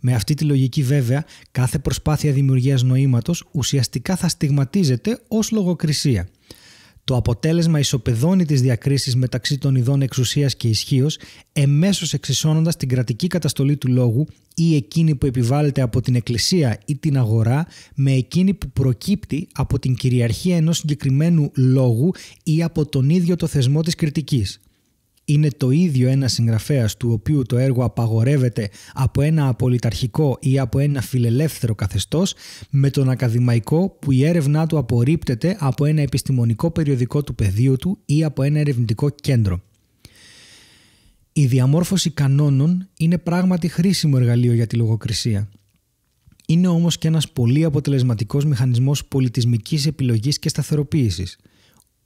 Με αυτή τη λογική, βέβαια, κάθε προσπάθεια δημιουργίας νοήματος ουσιαστικά θα στιγματίζεται ως λογοκρισία. Το αποτέλεσμα ισοπεδώνει τις διακρίσεις μεταξύ των ειδών εξουσίας και ισχύως, εμέσως εξισώνοντας την κρατική καταστολή του λόγου ή εκείνη που επιβάλλεται από την Εκκλησία ή την αγορά με εκείνη που προκύπτει από την κυριαρχία ενός συγκεκριμένου λόγου ή από τον ίδιο το θεσμό της κριτικής είναι το ίδιο ένας συγγραφέας του οποίου το έργο απαγορεύεται από ένα απολυταρχικό ή από ένα φιλελεύθερο καθεστώς, με τον ακαδημαϊκό που η έρευνά του απορρίπτεται από ένα επιστημονικό περιοδικό του πεδίου του ή από ένα ερευνητικό κέντρο. Η διαμόρφωση κανόνων είναι πράγματι χρήσιμο εργαλείο για τη λογοκρισία. Είναι όμως και ένας πολύ αποτελεσματικός μηχανισμός πολιτισμικής επιλογής και σταθεροποίησης –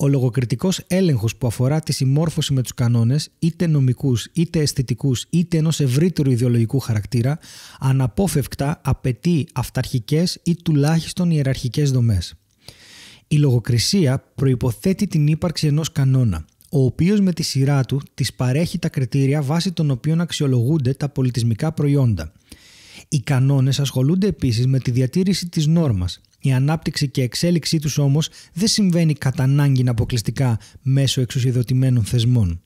ο λογοκριτικός έλεγχος που αφορά τη συμμόρφωση με τους κανόνες, είτε νομικούς, είτε αισθητικούς, είτε ενός ευρύτερου ιδεολογικού χαρακτήρα, αναπόφευκτα απαιτεί αυταρχικές ή τουλάχιστον ιεραρχικές δομές. Η λογοκρισία η λογοκρισια προποθετει την ύπαρξη ενός κανόνα, ο οποίος με τη σειρά του της παρέχει τα κριτήρια βάσει των οποίων αξιολογούνται τα πολιτισμικά προϊόντα. Οι κανόνες ασχολούνται επίσης με τη διατήρηση της νόρμας. Η ανάπτυξη και εξέλιξή τους όμως δεν συμβαίνει κατά ανάγκη αποκλειστικά μέσω εξουσιοδοτημένων θεσμών.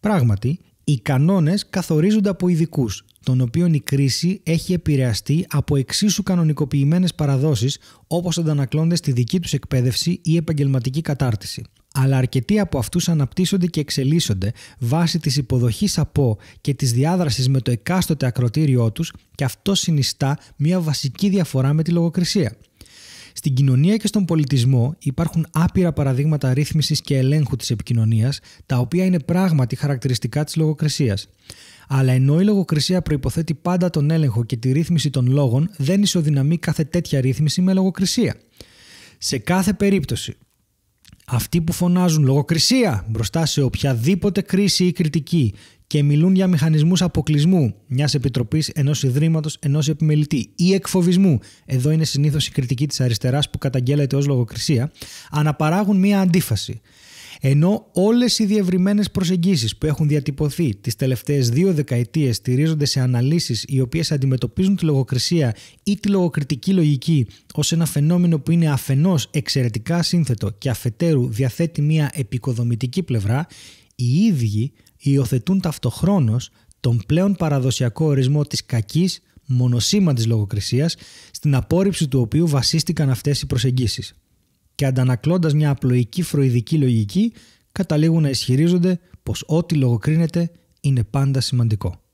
Πράγματι, οι κανόνες καθορίζονται από ειδικούς, των οποίων η κρίση έχει επηρεαστεί από εξίσου κανονικοποιημένες παραδόσεις όπως αντανακλώνται στη δική τους εκπαίδευση ή επαγγελματική κατάρτιση. Αλλά αρκετοί από αυτούς αναπτύσσονται και εξελίσσονται βάσει της υποδοχής από και της διάδρασης με το εκάστοτε ακροτήριό τους και αυτό συνιστά μια βασική διαφορά με τη λογοκρισία – στην κοινωνία και στον πολιτισμό υπάρχουν άπειρα παραδείγματα ρύθμισης και ελέγχου της επικοινωνίας, τα οποία είναι πράγματι χαρακτηριστικά της λογοκρισίας. Αλλά ενώ η λογοκρισία προποθέτει πάντα τον έλεγχο και τη ρύθμιση των λόγων, δεν ισοδυναμεί κάθε τέτοια ρύθμιση με λογοκρισία. Σε κάθε περίπτωση, αυτοί που φωνάζουν λογοκρισία μπροστά σε οποιαδήποτε κρίση ή κριτική και μιλούν για μηχανισμούς αποκλεισμού μιας επιτροπής, ενός ιδρύματος, ενός επιμελητή ή εκφοβισμού. Εδώ είναι συνήθως η κριτική της αριστεράς που καταγγέλλεται ως λογοκρισία. Αναπαράγουν μια αντίφαση. Ενώ όλες οι διευρυμένες προσεγγίσεις που έχουν διατυπωθεί τις τελευταίες δύο δεκαετίες στηρίζονται σε αναλύσεις οι οποίες αντιμετωπίζουν τη λογοκρισία ή τη λογοκριτική λογική ως ένα φαινόμενο που είναι αφενός εξαιρετικά σύνθετο και αφετέρου διαθέτει μια επικοδομητική πλευρά, οι ίδιοι υιοθετούν ταυτοχρόνως τον πλέον παραδοσιακό ορισμό της κακής μονοσήμαντης λογοκρισίας στην απόρριψη του οποίου βασίστηκαν αυτές οι προσεγγίσεις και αντανακλώντας μια απλοϊκή φροηδική λογική καταλήγουν να ισχυρίζονται πως ό,τι λογοκρίνεται είναι πάντα σημαντικό.